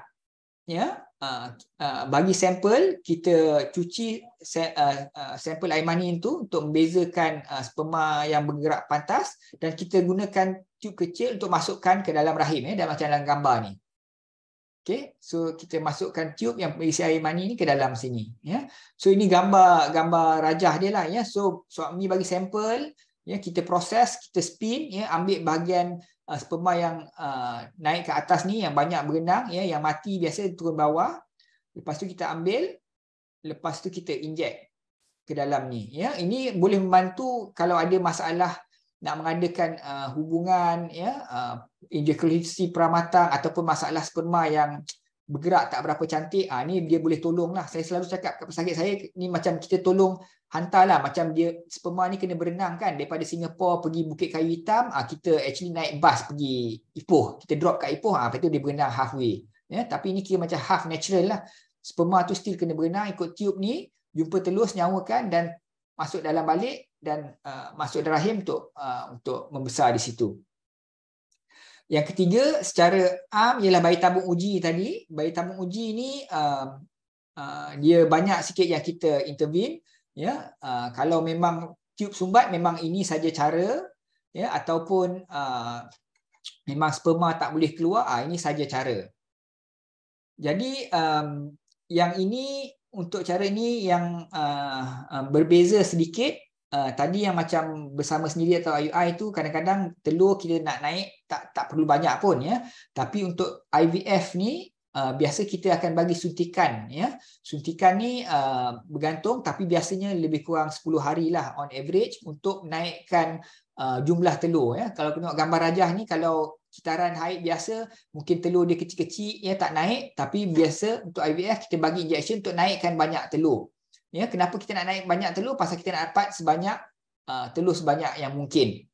ya uh, uh, bagi sampel kita cuci se- uh, uh, sampel air mani itu untuk membezakan uh, sperma yang bergerak pantas dan kita gunakan tube kecil untuk masukkan ke dalam rahim ya dan macam dalam gambar ni Okay, so kita masukkan tube yang berisi air mani ni ke dalam sini. Ya, yeah. so ini gambar gambar rajah dia lah. Ya, yeah. so suami bagi sampel, ya kita proses kita spin ya ambil bahagian uh, sperma yang uh, naik ke atas ni yang banyak berenang ya yang mati biasa turun bawah lepas tu kita ambil lepas tu kita inject ke dalam ni ya ini boleh membantu kalau ada masalah nak mengadakan uh, hubungan ya uh, ejakulasi pramatang ataupun masalah sperma yang bergerak tak berapa cantik ah ni dia boleh tolonglah saya selalu cakap kat pesakit saya ni macam kita tolong hantarlah macam dia sperma ni kena berenang kan daripada Singapura pergi Bukit Kayu Hitam ah kita actually naik bas pergi Ipoh kita drop kat Ipoh ah lepas dia berenang halfway ya tapi ini kira macam half natural lah sperma tu still kena berenang ikut tube ni jumpa telur nyawakan dan masuk dalam balik dan uh, masuk dalam rahim untuk uh, untuk membesar di situ yang ketiga secara am ialah bayi tabung uji tadi bayi tabung uji ni uh, uh, dia banyak sikit yang kita intervene ya uh, kalau memang tube sumbat memang ini saja cara ya ataupun uh, memang sperma tak boleh keluar uh, ini saja cara jadi um, yang ini untuk cara ini yang uh, um, berbeza sedikit uh, tadi yang macam bersama sendiri atau IUI itu kadang-kadang telur kita nak naik tak tak perlu banyak pun ya tapi untuk IVF ni Uh, biasa kita akan bagi suntikan ya suntikan ni uh, bergantung tapi biasanya lebih kurang 10 hari lah on average untuk naikkan uh, jumlah telur ya kalau tengok gambar rajah ni kalau kitaran haid biasa mungkin telur dia kecil-kecil ya tak naik tapi biasa untuk IVF kita bagi injection untuk naikkan banyak telur ya kenapa kita nak naik banyak telur pasal kita nak dapat sebanyak uh, telur sebanyak yang mungkin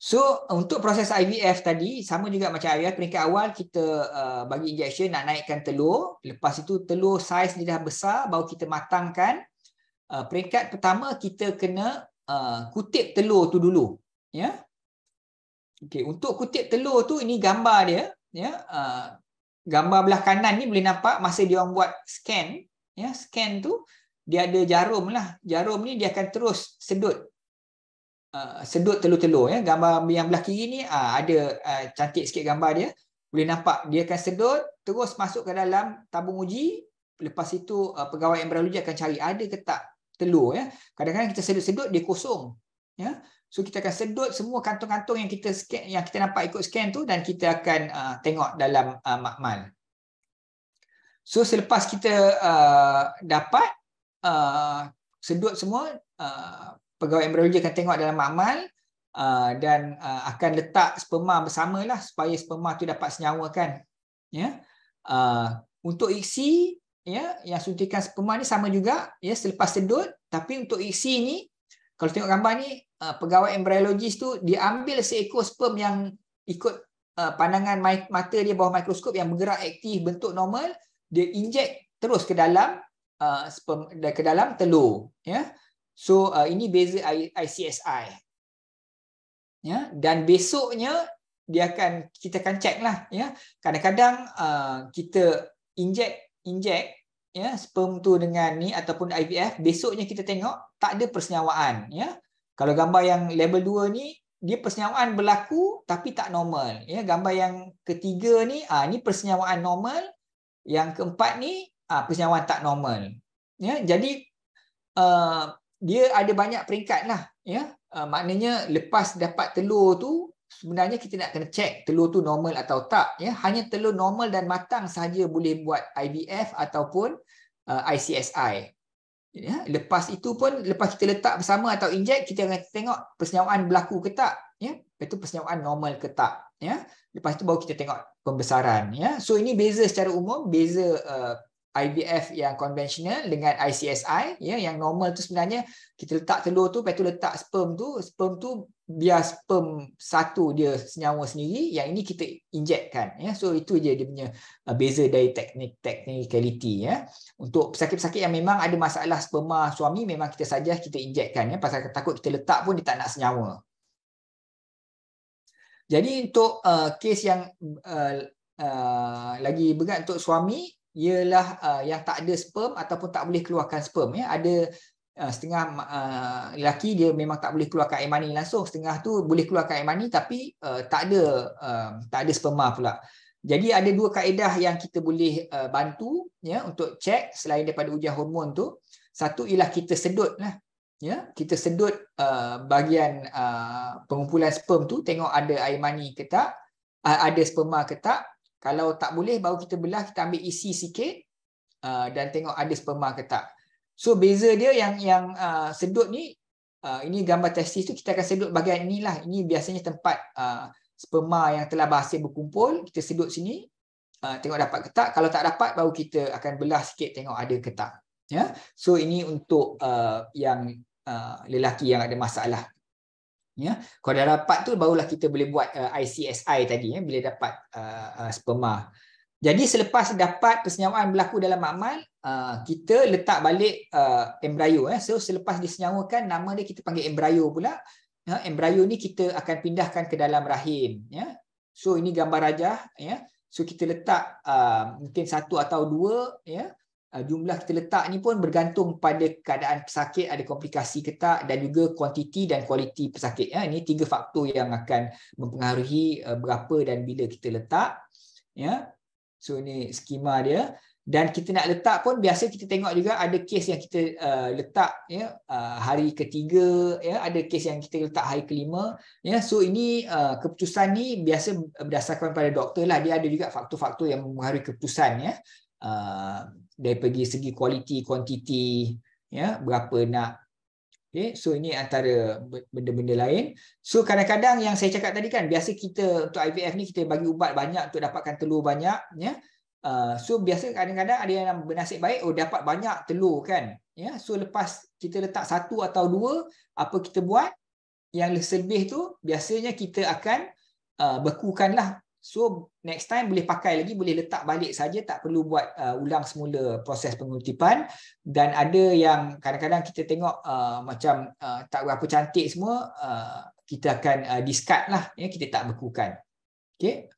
So uh, untuk proses IVF tadi sama juga macam IVF peringkat awal kita uh, bagi injection nak naikkan telur lepas itu telur saiz dia dah besar baru kita matangkan uh, peringkat pertama kita kena uh, kutip telur tu dulu ya yeah? okey untuk kutip telur tu ini gambar dia ya yeah? uh, gambar belah kanan ni boleh nampak masa dia orang buat scan ya yeah? scan tu dia ada jarum lah jarum ni dia akan terus sedut Uh, sedut telur-telur ya. Gambar yang belah kiri ni uh, ada uh, cantik sikit gambar dia. Boleh nampak dia akan sedut terus masuk ke dalam tabung uji. Lepas itu uh, pegawai embriologi akan cari ada ke tak telur ya. Kadang-kadang kita sedut-sedut dia kosong ya. So kita akan sedut semua kantong-kantong yang kita scan, yang kita nampak ikut scan tu dan kita akan uh, tengok dalam uh, makmal. So selepas kita uh, dapat uh, sedut semua uh, pegawai embriologi akan tengok dalam makmal uh, dan uh, akan letak sperma bersamalah supaya sperma tu dapat senyawakan ya yeah. uh, untuk iksi ya yeah, yang suntikan sperma ni sama juga ya yeah, selepas sedut tapi untuk iksi ni kalau tengok gambar ni uh, pegawai embriologi tu dia ambil seekor sperm yang ikut uh, pandangan mata dia bawah mikroskop yang bergerak aktif bentuk normal dia inject terus ke dalam uh, sperm ke dalam telur ya yeah. So uh, ini beza ICSI. Ya, dan besoknya dia akan kita akan check lah. Ya, kadang-kadang uh, kita inject inject ya sperm tu dengan ni ataupun IVF besoknya kita tengok tak ada persenyawaan ya kalau gambar yang level 2 ni dia persenyawaan berlaku tapi tak normal ya gambar yang ketiga ni ah ni persenyawaan normal yang keempat ni ah persenyawaan tak normal ya jadi uh, dia ada banyak peringkat lah. Ya? Uh, maknanya lepas dapat telur tu, sebenarnya kita nak kena cek telur tu normal atau tak. Ya? Hanya telur normal dan matang sahaja boleh buat IVF ataupun uh, ah, ICSI. Ya? Lepas itu pun, lepas kita letak bersama atau inject, kita akan tengok persenyawaan berlaku ke tak. Ya? Itu persenyawaan normal ke tak. Ya? Lepas itu baru kita tengok pembesaran. Ya? So ini beza secara umum, beza uh, IBF yang konvensional dengan ICSI ya yang normal tu sebenarnya kita letak telur tu lepas tu letak sperm tu sperm tu biar sperm satu dia senyawa sendiri yang ini kita injekkan ya so itu je dia punya uh, beza dari teknik technicality ya untuk pesakit-pesakit yang memang ada masalah sperma suami memang kita saja kita injekkan ya pasal takut kita letak pun dia tak nak senyawa jadi untuk uh, kes yang uh, uh, lagi berat untuk suami ialah uh, yang tak ada sperm ataupun tak boleh keluarkan sperm ya ada uh, setengah uh, lelaki dia memang tak boleh keluarkan air mani langsung setengah tu boleh keluarkan air mani tapi uh, tak ada uh, tak ada sperma pula jadi ada dua kaedah yang kita boleh uh, bantu ya untuk cek selain daripada ujian hormon tu satu ialah kita sedut lah ya kita sedut uh, bahagian uh, pengumpulan sperm tu tengok ada air mani ke tak uh, ada sperma ke tak kalau tak boleh, baru kita belah, kita ambil isi sikit uh, dan tengok ada sperma ke tak. So, beza dia yang yang uh, sedut ni, uh, ini gambar testis tu, kita akan sedut bagian lah. Ini biasanya tempat uh, sperma yang telah berhasil berkumpul. Kita sedut sini, uh, tengok dapat ke tak. Kalau tak dapat, baru kita akan belah sikit tengok ada ke tak. Yeah? So, ini untuk uh, yang uh, lelaki yang ada masalah ya kalau dah dapat tu barulah kita boleh buat uh, ICSI tadi ya bila dapat uh, uh, sperma jadi selepas dapat persenyawaan berlaku dalam makmal uh, kita letak balik uh, embrio ya so selepas disenyawakan nama dia kita panggil embrio pula ya embrio ni kita akan pindahkan ke dalam rahim ya so ini gambar rajah ya so kita letak uh, mungkin satu atau dua ya Ah, jumlah kita letak ni pun bergantung pada keadaan pesakit ada komplikasi ke tak dan juga kuantiti dan kualiti pesakit. Ya, ini tiga faktor yang akan mempengaruhi ah, berapa dan bila kita letak. Ya. So ini skema dia dan kita nak letak pun biasa kita tengok juga ada kes yang kita uh, letak ya uh, hari ketiga ya ada kes yang kita letak hari kelima ya so ini uh, keputusan ni biasa berdasarkan pada doktor lah dia ada juga faktor-faktor yang mempengaruhi keputusan ya uh, daripada segi kualiti kuantiti ya berapa nak okey so ini antara benda-benda lain so kadang-kadang yang saya cakap tadi kan biasa kita untuk IVF ni kita bagi ubat banyak untuk dapatkan telur banyak ya Uh, so biasa kadang-kadang ada yang bernasib baik oh dapat banyak telur kan ya yeah? so lepas kita letak satu atau dua apa kita buat yang lebih tu biasanya kita akan uh, bekukanlah So next time boleh pakai lagi boleh letak balik saja tak perlu buat uh, ulang semula proses pengutipan dan ada yang kadang-kadang kita tengok uh, macam uh, tak berapa cantik semua uh, kita akan uh, discard lah ya kita tak bekukan. Okay.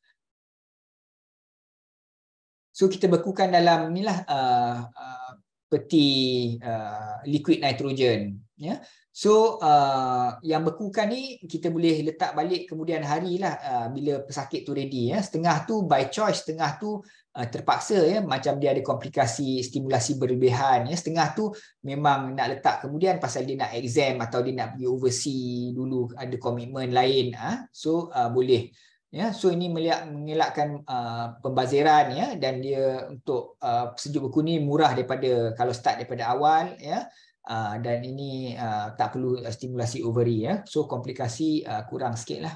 So kita bekukan dalam inilah uh, uh, peti uh, liquid nitrogen ya. So uh, yang bekukan ni kita boleh letak balik kemudian hari lah uh, bila pesakit tu ready. Ya. Setengah tu by choice, setengah tu uh, terpaksa ya. macam dia ada komplikasi stimulasi berlebihan. Ya. Setengah tu memang nak letak kemudian pasal dia nak exam atau dia nak pergi oversee dulu ada komitmen lain. Uh. So uh, boleh. Ya, so ini melihat mengelakkan uh, pembaziran ya dan dia untuk uh, sejuk beku ni murah daripada kalau start daripada awal ya Ah, dan ini uh, tak perlu ah, stimulasi ovary ya. So komplikasi uh, kurang sikitlah.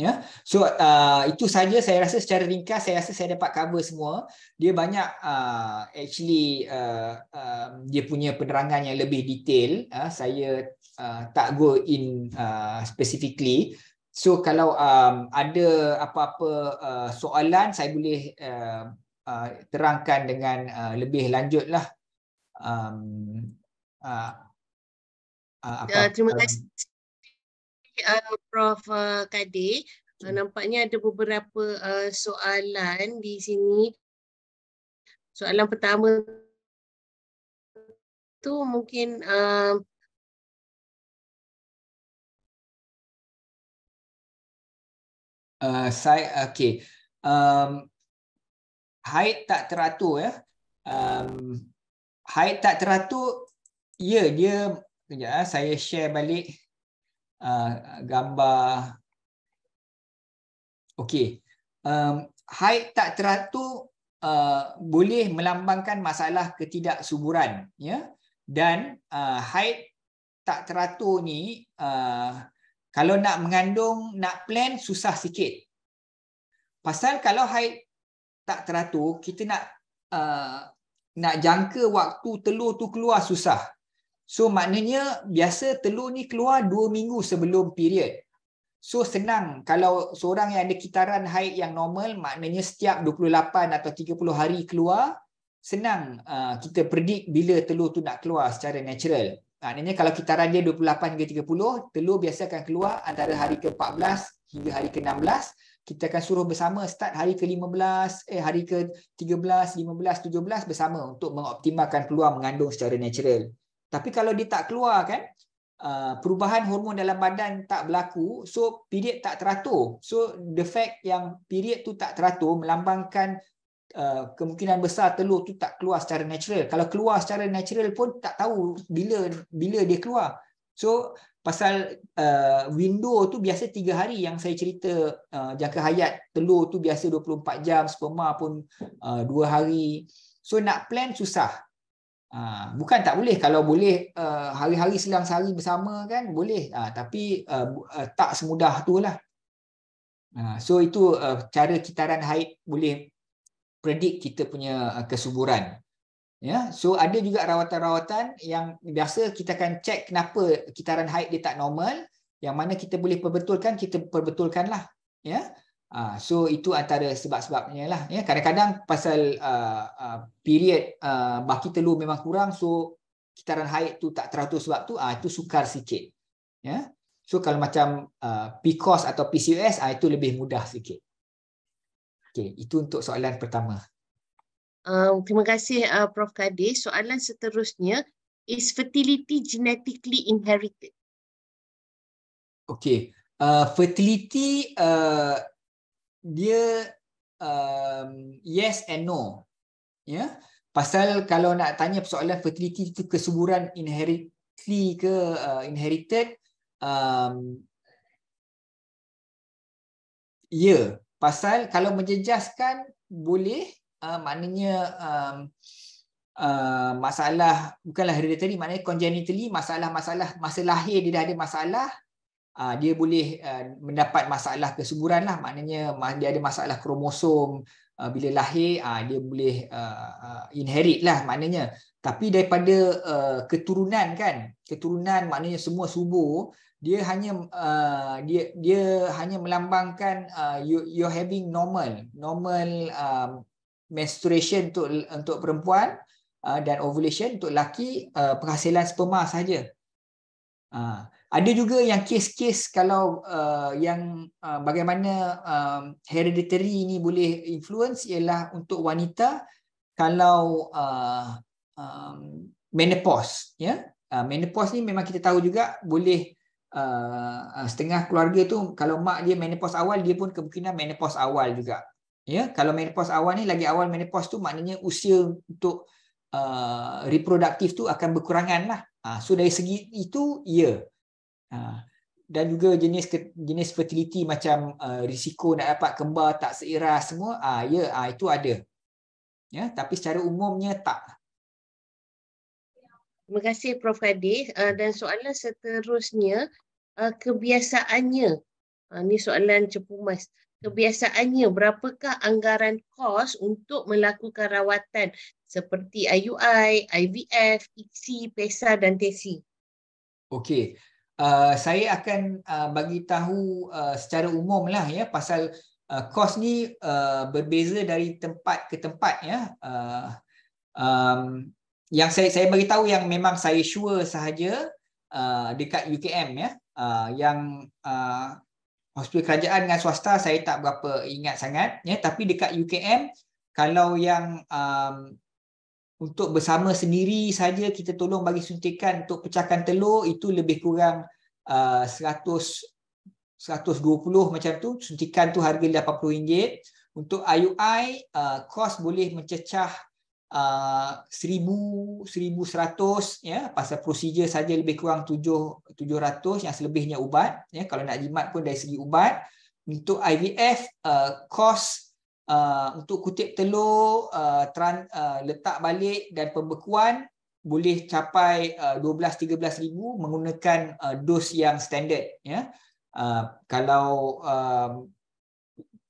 Ya. So uh, itu saja saya rasa secara ringkas saya rasa saya dapat cover semua. Dia banyak uh, actually uh, uh, dia punya penerangan yang lebih detail. Uh, saya uh, tak go in uh, specifically. So kalau um, ada apa-apa uh, soalan saya boleh uh, uh, terangkan dengan uh, lebih lanjutlah. Um, uh, Uh, terima kasih uh, Prof Kadir. Uh, hmm. nampaknya ada beberapa uh, soalan di sini. Soalan pertama tu mungkin uh, Uh, saya okay um haid tak teratur ya um haid tak teratur ya dia kejap ya, ah, saya share balik uh, gambar okey um, haid tak teratur uh, boleh melambangkan masalah ketidaksuburan ya dan uh, haid tak teratur ni uh, kalau nak mengandung nak plan susah sikit pasal kalau haid tak teratur kita nak uh, nak jangka waktu telur tu keluar susah So maknanya biasa telur ni keluar 2 minggu sebelum period. So senang kalau seorang yang ada kitaran haid yang normal maknanya setiap 28 atau 30 hari keluar senang uh, kita predik bila telur tu nak keluar secara natural. Maknanya kalau kitaran dia 28 ke 30, telur biasa akan keluar antara hari ke-14 hingga hari ke-16. Kita akan suruh bersama start hari ke-15, eh hari ke-13, 15, 17 bersama untuk mengoptimalkan peluang mengandung secara natural. Tapi kalau dia tak keluar kan, uh, perubahan hormon dalam badan tak berlaku, so period tak teratur. So the fact yang period tu tak teratur melambangkan uh, kemungkinan besar telur tu tak keluar secara natural. Kalau keluar secara natural pun tak tahu bila bila dia keluar. So pasal uh, window tu biasa 3 hari yang saya cerita uh, jangka hayat telur tu biasa 24 jam sperma pun uh, 2 hari so nak plan susah Ha, bukan tak boleh kalau boleh uh, hari-hari selang sehari bersama kan boleh ha, tapi uh, uh, tak semudah tu lah ha, so itu uh, cara kitaran haid boleh predict kita punya uh, kesuburan ya so ada juga rawatan-rawatan yang biasa kita akan check kenapa kitaran haid dia tak normal yang mana kita boleh perbetulkan kita perbetulkanlah ya Ah, so itu antara sebab-sebabnya lah. Ya, kadang-kadang pasal uh, uh, period uh, baki telur memang kurang, so kitaran haid tu tak teratur sebab tu, uh, itu sukar sikit. Ya, yeah? so kalau macam uh, PCOS atau PCOS, uh, itu lebih mudah sikit. Okay, itu untuk soalan pertama. Um, terima kasih uh, Prof. Kadir. Soalan seterusnya, is fertility genetically inherited? Okay, uh, fertility dia um, yes and no. Ya. Yeah? Pasal kalau nak tanya persoalan fertility itu kesuburan inherently ke uh, inherited um ya, yeah. pasal kalau menjejaskan boleh uh, maknanya um Uh, masalah bukanlah hereditary maknanya congenitally masalah-masalah masa lahir dia dah ada masalah Ah, dia boleh ah, mendapat masalah kesuburan lah. Maknanya dia ada masalah kromosom ah, bila lahir, dia boleh inherit lah maknanya. Tapi daripada keturunan kan, keturunan maknanya semua subur, dia hanya dia dia hanya melambangkan you you having normal normal menstruation untuk untuk perempuan dan ovulation untuk laki penghasilan sperma saja ada juga yang kes-kes kalau uh, yang uh, bagaimana uh, hereditary ini boleh influence ialah untuk wanita kalau uh, um, menopause ya uh, menopause ni memang kita tahu juga boleh uh, uh, setengah keluarga tu kalau mak dia menopause awal dia pun kemungkinan menopause awal juga ya kalau menopause awal ni lagi awal menopause tu maknanya usia untuk uh, reproduktif tu akan berkurangan lah uh, so dari segi itu ya yeah. Ha. dan juga jenis jenis fertility macam uh, risiko nak dapat kembar tak seiras semua ah ya yeah, itu ada ya tapi secara umumnya tak terima kasih prof Kadir uh, ah, dan soalan seterusnya uh, kebiasaannya uh, ni soalan cepu mas kebiasaannya berapakah anggaran kos untuk melakukan rawatan seperti IUI, IVF, ICSI, PESA dan TESI okey Uh, saya akan uh, bagi tahu uh, secara umum lah ya pasal uh, kos ni uh, berbeza dari tempat ke tempat ya. Uh, um, yang saya saya bagi tahu yang memang saya sure sahaja uh, dekat UKM ya. Uh, yang uh, hospital kerajaan dengan swasta saya tak berapa ingat sangat ya tapi dekat UKM kalau yang um, untuk bersama sendiri saja kita tolong bagi suntikan untuk pecahkan telur itu lebih kurang uh, 100 120 macam tu suntikan tu harga RM80 untuk IUI uh, kos boleh mencecah uh, 1000 1100 ya pasal prosedur saja lebih kurang 7 700 yang selebihnya ubat ya kalau nak jimat pun dari segi ubat untuk IVF uh, kos uh, untuk kutip telur uh, trans, uh, letak balik dan pembekuan boleh capai uh, 12 13 ribu menggunakan uh, dos yang standard ya uh, kalau uh,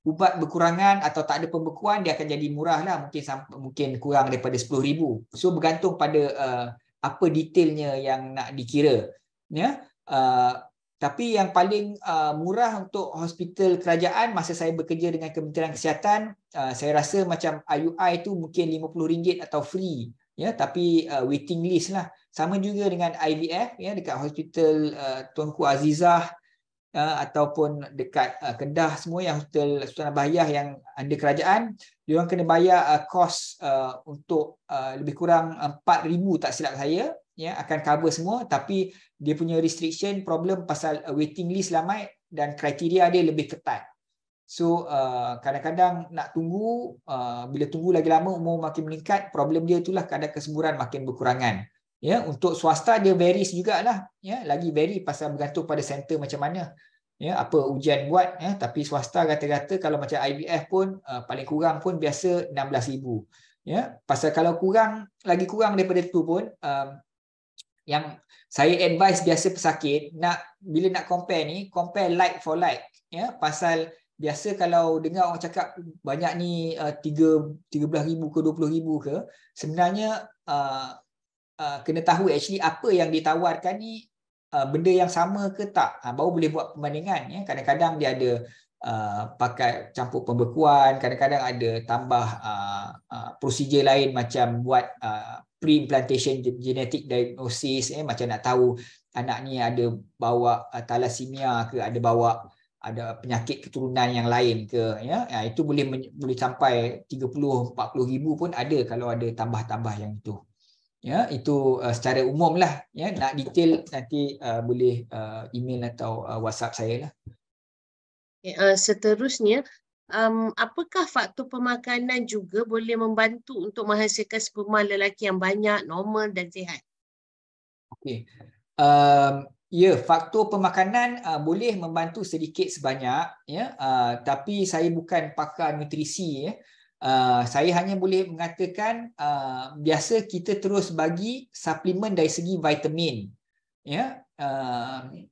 ubat berkurangan atau tak ada pembekuan dia akan jadi murahlah mungkin sampai, mungkin kurang daripada 10 ribu so bergantung pada uh, apa detailnya yang nak dikira ya uh, tapi yang paling uh, murah untuk hospital kerajaan masa saya bekerja dengan Kementerian Kesihatan, uh, saya rasa macam IUI tu mungkin RM50 atau free. Ya, tapi uh, waiting list lah. Sama juga dengan IVF ya dekat hospital uh, Tunku Azizah uh, ataupun dekat uh, Kedah semua yang hospital Sultan Abahiyah yang ada kerajaan, dia orang kena bayar uh, kos uh, untuk uh, lebih kurang 4000 tak silap saya ya akan cover semua tapi dia punya restriction problem pasal uh, waiting list lama dan kriteria dia lebih ketat so uh, kadang-kadang uh, nak tunggu uh, bila tunggu lagi lama umur makin meningkat problem dia itulah kadar kesemburan makin berkurangan ya untuk swasta dia varies jugalah ya lagi vary pasal bergantung pada center macam mana ya apa ujian buat ya tapi swasta kata-kata kalau macam IBF pun uh, paling kurang pun biasa 16000 ya pasal kalau kurang lagi kurang daripada tu pun uh, yang saya advise biasa pesakit nak bila nak compare ni compare like for like ya pasal biasa kalau dengar orang cakap banyak ni uh, 3 13000 ke 20000 ke sebenarnya uh, uh, kena tahu actually apa yang ditawarkan ni uh, benda yang sama ke tak uh, baru boleh buat perbandingan ya kadang-kadang dia ada Uh, pakai campur pembekuan kadang-kadang ada tambah uh, uh, prosedur lain macam buat uh, pre-implantation genetic diagnosis eh macam nak tahu anak ni ada bawa eh, thalassemia ke ada bawa ada penyakit keturunan yang lain ke ya ya itu boleh boleh sampai 30 40 ribu pun ada kalau ada tambah-tambah yang itu ya itu uh, secara umum lah ya nak detail nanti uh, boleh uh, email atau uh, WhatsApp saya lah Uh, seterusnya um, apakah faktor pemakanan juga boleh membantu untuk menghasilkan sperma lelaki yang banyak, normal dan sihat? Okey. Um, ya, faktor pemakanan uh, boleh membantu sedikit sebanyak. ya. Uh, tapi saya bukan pakar nutrisi. Ya. Uh, saya hanya boleh mengatakan uh, biasa kita terus bagi suplemen dari segi vitamin. Ya. Uh,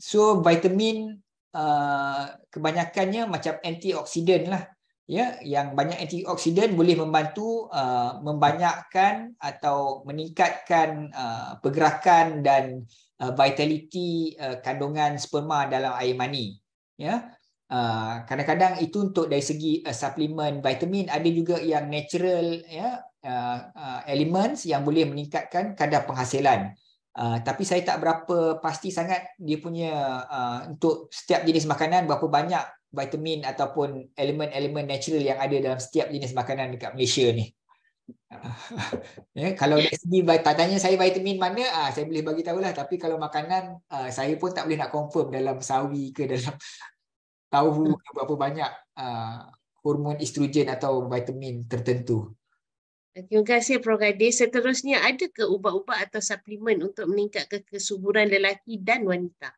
so vitamin Uh, kebanyakannya macam antioksidan lah ya yang banyak antioksidan boleh membantu uh, membanyakkan atau meningkatkan uh, pergerakan dan uh, vitality uh, kandungan sperma dalam air mani ya uh, kadang-kadang uh, itu untuk dari segi uh, suplemen vitamin ada juga yang natural ya uh, uh, elements yang boleh meningkatkan kadar penghasilan Ah, tapi saya tak berapa pasti sangat dia punya uh, untuk setiap jenis makanan berapa banyak vitamin ataupun elemen-elemen natural yang ada dalam setiap jenis makanan dekat Malaysia ni. yeah, ya, kalau dari segi tak tanya saya vitamin mana ah saya boleh bagi tahulah tapi kalau makanan uh, saya pun tak boleh nak confirm dalam sawi ke dalam tahu berapa banyak uh, hormon estrogen atau vitamin tertentu Terima kasih Prof. Gadis. Seterusnya, ada ke ubat-ubat atau suplemen untuk meningkatkan kesuburan lelaki dan wanita?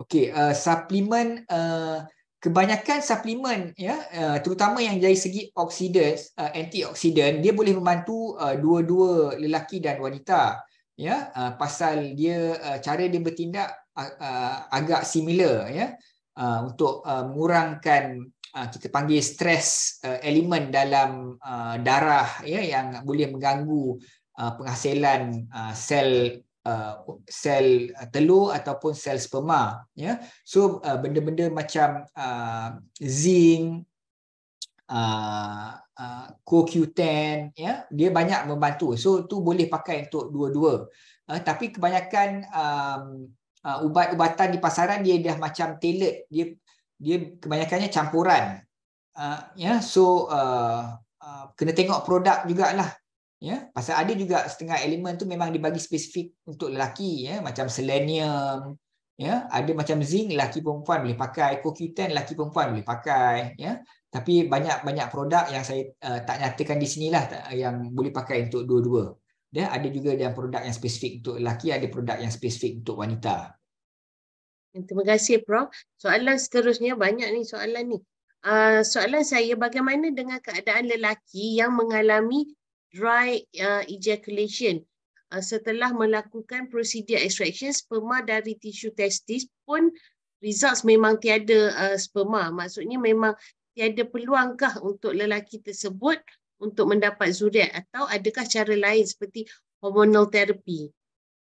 Okey, uh, suplemen, uh, kebanyakan suplemen, ya, uh, terutama yang dari segi oksidan, uh, antioksidan, dia boleh membantu uh, dua-dua lelaki dan wanita. Ya, uh, pasal dia uh, cara dia bertindak uh, uh, agak similar ya uh, untuk uh, mengurangkan Ah, kita panggil stres uh, eh, elemen dalam uh, darah ya yang boleh mengganggu uh, penghasilan uh, sel uh, sel telur ataupun sel sperma ya so uh, benda-benda macam uh, zinc Uh, uh, CoQ10 ya dia banyak membantu so tu boleh pakai untuk dua-dua uh, tapi kebanyakan um, uh, ubat-ubatan di pasaran dia dah macam tailored dia dia kebanyakannya campuran uh, ya yeah. so uh, uh, kena tengok produk juga lah, ya yeah. pasal ada juga setengah elemen tu memang dibagi spesifik untuk lelaki ya yeah. macam selenium ya yeah. ada macam zinc lelaki perempuan boleh pakai coq lelaki perempuan boleh pakai ya yeah. tapi banyak-banyak produk yang saya uh, tak nyatakan di sini lah, yang boleh pakai untuk dua-dua dia ada juga yang produk yang spesifik untuk lelaki, ada produk yang spesifik untuk wanita. Terima kasih Prof. Soalan seterusnya banyak ni soalan ni. Uh, soalan saya bagaimana dengan keadaan lelaki yang mengalami dry uh, ejaculation uh, setelah melakukan prosedur extraction sperma dari tisu testis pun results memang tiada uh, sperma. Maksudnya memang tiada peluangkah untuk lelaki tersebut untuk mendapat zuriat atau adakah cara lain seperti hormonal terapi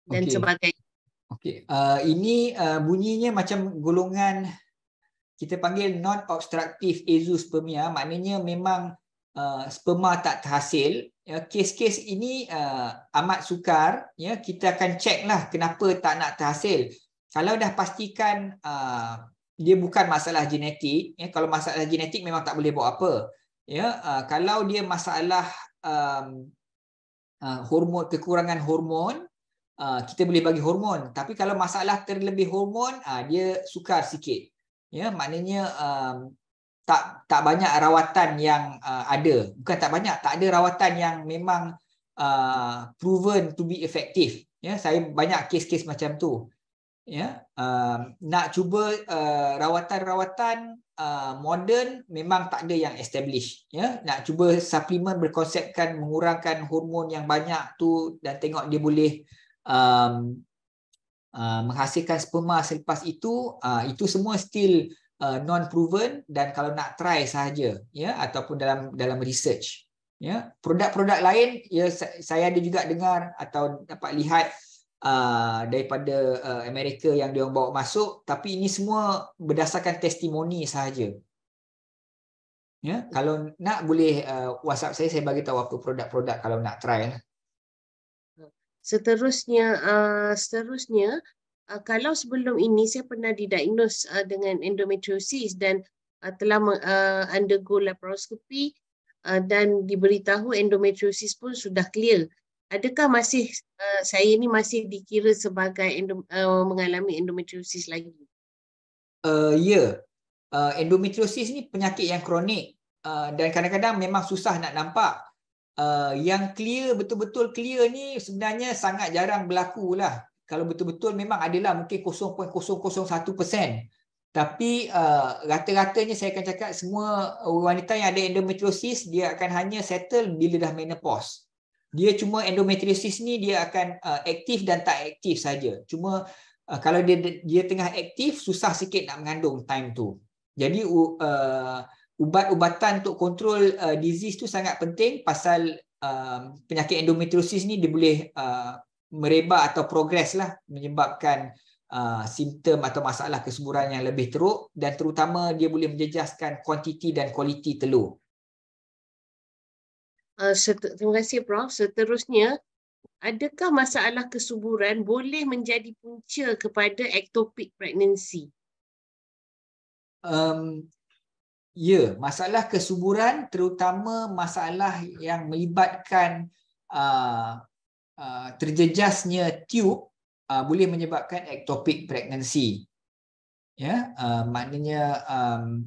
dan okay. sebagainya. Okey, uh, ini uh, bunyinya macam golongan kita panggil non obstructive azoospermia, maknanya memang uh, sperma tak terhasil. Ya, kes-kes ini uh, amat sukar, ya, kita akan ceklah kenapa tak nak terhasil. Kalau dah pastikan uh, dia bukan masalah genetik, ya, kalau masalah genetik memang tak boleh buat apa. Ya, uh, kalau dia masalah um, uh, hormon kekurangan hormon, Ah, kita boleh bagi hormon tapi kalau masalah terlebih hormon uh, dia sukar sikit ya maknanya um, tak tak banyak rawatan yang uh, ada bukan tak banyak tak ada rawatan yang memang uh, proven to be effective ya saya banyak kes-kes macam tu ya um, nak cuba rawatan-rawatan uh, uh, modern memang tak ada yang establish ya nak cuba suplemen berkonsepkan mengurangkan hormon yang banyak tu dan tengok dia boleh um, uh, menghasilkan sperma selepas itu uh, itu semua still uh, non proven dan kalau nak try sahaja ya ataupun dalam dalam research ya produk-produk lain ya saya ada juga dengar atau dapat lihat uh, daripada uh, Amerika yang dia bawa masuk tapi ini semua berdasarkan testimoni sahaja ya kalau nak boleh uh, WhatsApp saya saya bagi tahu apa produk-produk kalau nak try lah seterusnya uh, seterusnya uh, kalau sebelum ini saya pernah didiagnos uh, ah, dengan endometriosis dan uh, telah uh, undergo laparoskopi uh, dan diberitahu endometriosis pun sudah clear adakah masih uh, saya ini masih dikira sebagai endo, uh, mengalami endometriosis lagi uh, ya yeah. uh, endometriosis ni penyakit yang kronik uh, dan kadang-kadang memang susah nak nampak uh, yang clear betul-betul clear ni sebenarnya sangat jarang berlaku lah. Kalau betul-betul memang adalah mungkin 0.001%. Tapi uh, rata-ratanya saya akan cakap semua wanita yang ada endometriosis dia akan hanya settle bila dah menopause. Dia cuma endometriosis ni dia akan uh, aktif dan tak aktif saja. Cuma uh, kalau dia dia tengah aktif susah sikit nak mengandung time tu. Jadi uh, ubat-ubatan untuk kontrol uh, disease tu sangat penting pasal uh, penyakit endometriosis ni dia boleh uh, merebak atau progress lah menyebabkan uh, simptom atau masalah kesuburan yang lebih teruk dan terutama dia boleh menjejaskan kuantiti dan kualiti telur. Uh, terima kasih Prof. Seterusnya, adakah masalah kesuburan boleh menjadi punca kepada ectopic pregnancy? Um, Ya, masalah kesuburan terutama masalah yang melibatkan uh, uh, terjejasnya tube uh, boleh menyebabkan ectopic pregnancy. Ya, uh, maknanya um,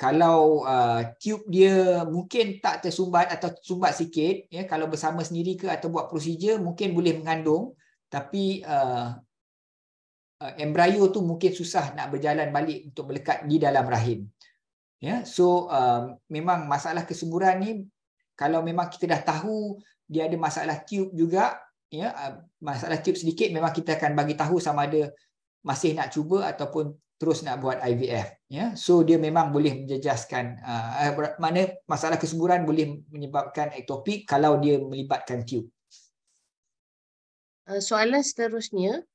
kalau uh, tube dia mungkin tak tersumbat atau tersumbat sikit, ya, kalau bersama sendiri ke atau buat prosedur mungkin boleh mengandung tapi uh, uh, embrio tu mungkin susah nak berjalan balik untuk melekat di dalam rahim. Ya, yeah? so uh, memang masalah kesuburan ni kalau memang kita dah tahu dia ada masalah tube juga, ya, yeah? uh, masalah tube sedikit memang kita akan bagi tahu sama ada masih nak cuba ataupun terus nak buat IVF ya so dia memang boleh menjejaskan uh, eh, mana masalah kesuburan boleh menyebabkan ektopik kalau dia melibatkan tube. Uh, soalan seterusnya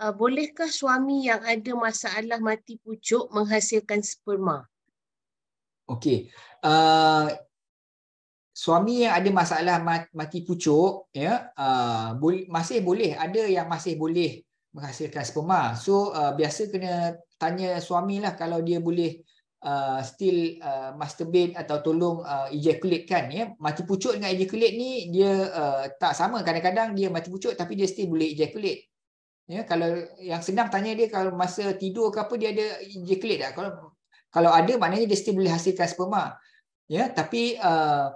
uh, bolehkah suami yang ada masalah mati pucuk menghasilkan sperma? Okey. Uh, suami yang ada masalah mati pucuk ya, yeah, uh, boleh masih boleh ada yang masih boleh menghasilkan sperma. So uh, biasa kena tanya suamilah kalau dia boleh uh, still uh, masturbate atau tolong uh, ejaculate kan ya. Yeah. Mati pucuk dengan ejaculate ni dia uh, tak sama. Kadang-kadang dia mati pucuk tapi dia still boleh ejaculate. Ya, kalau yang senang tanya dia kalau masa tidur ke apa dia ada ejaculate tak? Lah. Kalau kalau ada maknanya dia still boleh hasilkan sperma. Ya, tapi uh,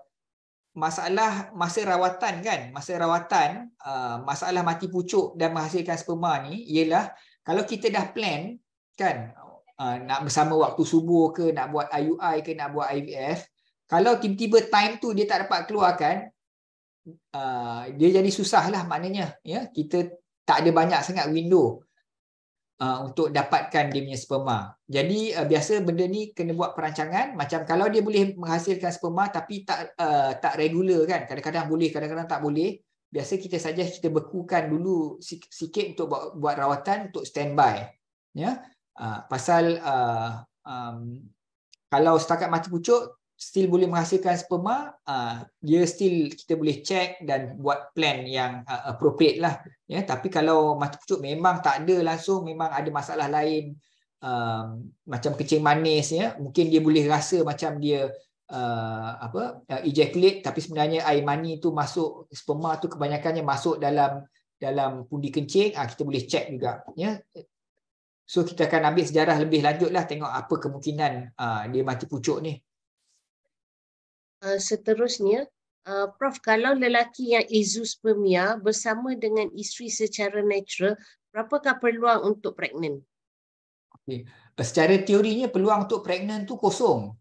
masalah masa rawatan kan, masa rawatan uh, masalah mati pucuk dan menghasilkan sperma ni ialah kalau kita dah plan kan uh, nak bersama waktu subuh ke nak buat IUI ke nak buat IVF, kalau tiba-tiba time tu dia tak dapat keluarkan uh, dia jadi susahlah maknanya ya kita tak ada banyak sangat window uh, untuk dapatkan dia punya sperma. Jadi uh, biasa benda ni kena buat perancangan macam kalau dia boleh menghasilkan sperma tapi tak uh, tak regular kan. Kadang-kadang boleh, kadang-kadang tak boleh. Biasa kita saja kita bekukan dulu sikit untuk buat, buat rawatan untuk standby. Ya. Uh, pasal uh, um, kalau setakat mati pucuk still boleh menghasilkan sperma, uh, dia still kita boleh check dan buat plan yang uh, appropriate lah. Ya, tapi kalau mata pucuk memang tak ada langsung, memang ada masalah lain uh, macam kencing manis, ya, mungkin dia boleh rasa macam dia uh, apa uh, ejaculate, tapi sebenarnya air mani tu masuk sperma tu kebanyakannya masuk dalam dalam pundi kencing, uh, kita boleh check juga, ya. So kita akan ambil sejarah lebih lanjut lah, tengok apa kemungkinan uh, dia mati pucuk ni. Eh, seterusnya, uh, Prof, kalau lelaki yang izospermia bersama dengan isteri secara natural, berapakah peluang untuk pregnant? Okay. Eh, secara teorinya, peluang untuk pregnant tu kosong.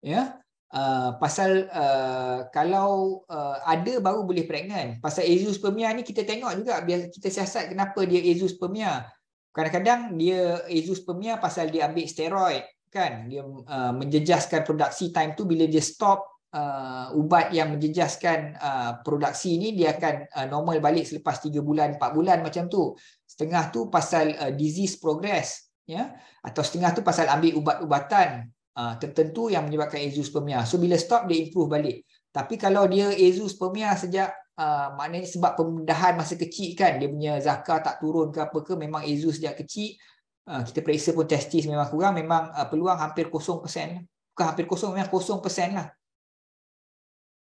Ya, yeah? uh, Pasal uh, kalau uh, ada, baru boleh pregnant. Pasal izospermia ni kita tengok juga, kita siasat kenapa dia izospermia. Kadang-kadang dia izospermia pasal dia ambil steroid kan dia uh, menjejaskan produksi time tu bila dia stop uh, ubat yang menjejaskan uh, produksi ni dia akan uh, normal balik selepas 3 bulan 4 bulan macam tu setengah tu pasal uh, disease progress ya atau setengah tu pasal ambil ubat-ubatan uh, tertentu yang menyebabkan azoospermia so bila stop dia improve balik tapi kalau dia azoospermia sejak Uh, maknanya sebab pembedahan masa kecil kan dia punya zakar tak turun ke apa ke memang azus sejak kecil uh, kita periksa pun testis memang kurang memang uh, peluang hampir 0% bukan hampir 0 memang 0% lah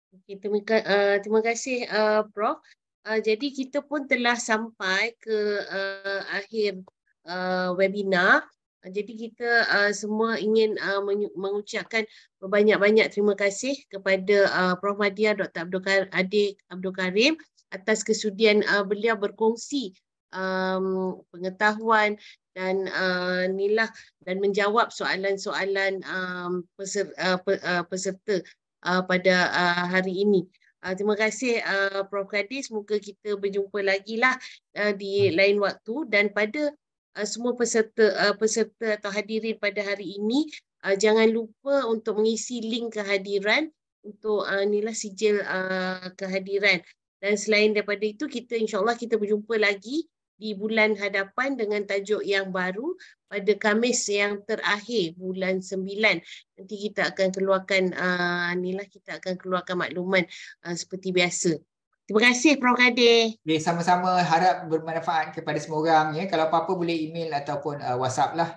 Okay, terima, uh, terima kasih uh, Prof. Uh, jadi kita pun telah sampai ke uh, akhir uh, webinar. Uh, jadi kita uh, semua ingin uh, mengucapkan banyak-banyak terima kasih kepada uh, Prof. Madia Dr. Abdul Karim, Adik Abdul Karim atas kesudian uh, beliau berkongsi um, pengetahuan dan uh, nilah dan menjawab soalan-soalan um, peser, Uh, peserta uh, pada uh, hari ini. Uh, terima kasih uh, Prof Kadis. Semoga kita berjumpa lagi lah uh, di hmm. lain waktu dan pada uh, semua peserta uh, peserta atau hadirin pada hari ini uh, jangan lupa untuk mengisi link kehadiran untuk uh, inilah sijil uh, kehadiran dan selain daripada itu kita insyaallah kita berjumpa lagi di bulan hadapan dengan tajuk yang baru pada Kamis yang terakhir bulan 9 nanti kita akan keluarkan uh, ah, inilah kita akan keluarkan makluman uh, seperti biasa. Terima kasih Prof Kadir. Okay, sama-sama harap bermanfaat kepada semua orang ya. Kalau apa-apa boleh email ataupun uh, WhatsApp lah.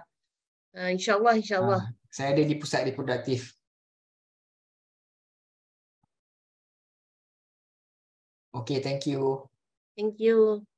Uh, InsyaAllah, insyaAllah. Uh, saya ada di pusat reproduktif. Okay, thank you. Thank you.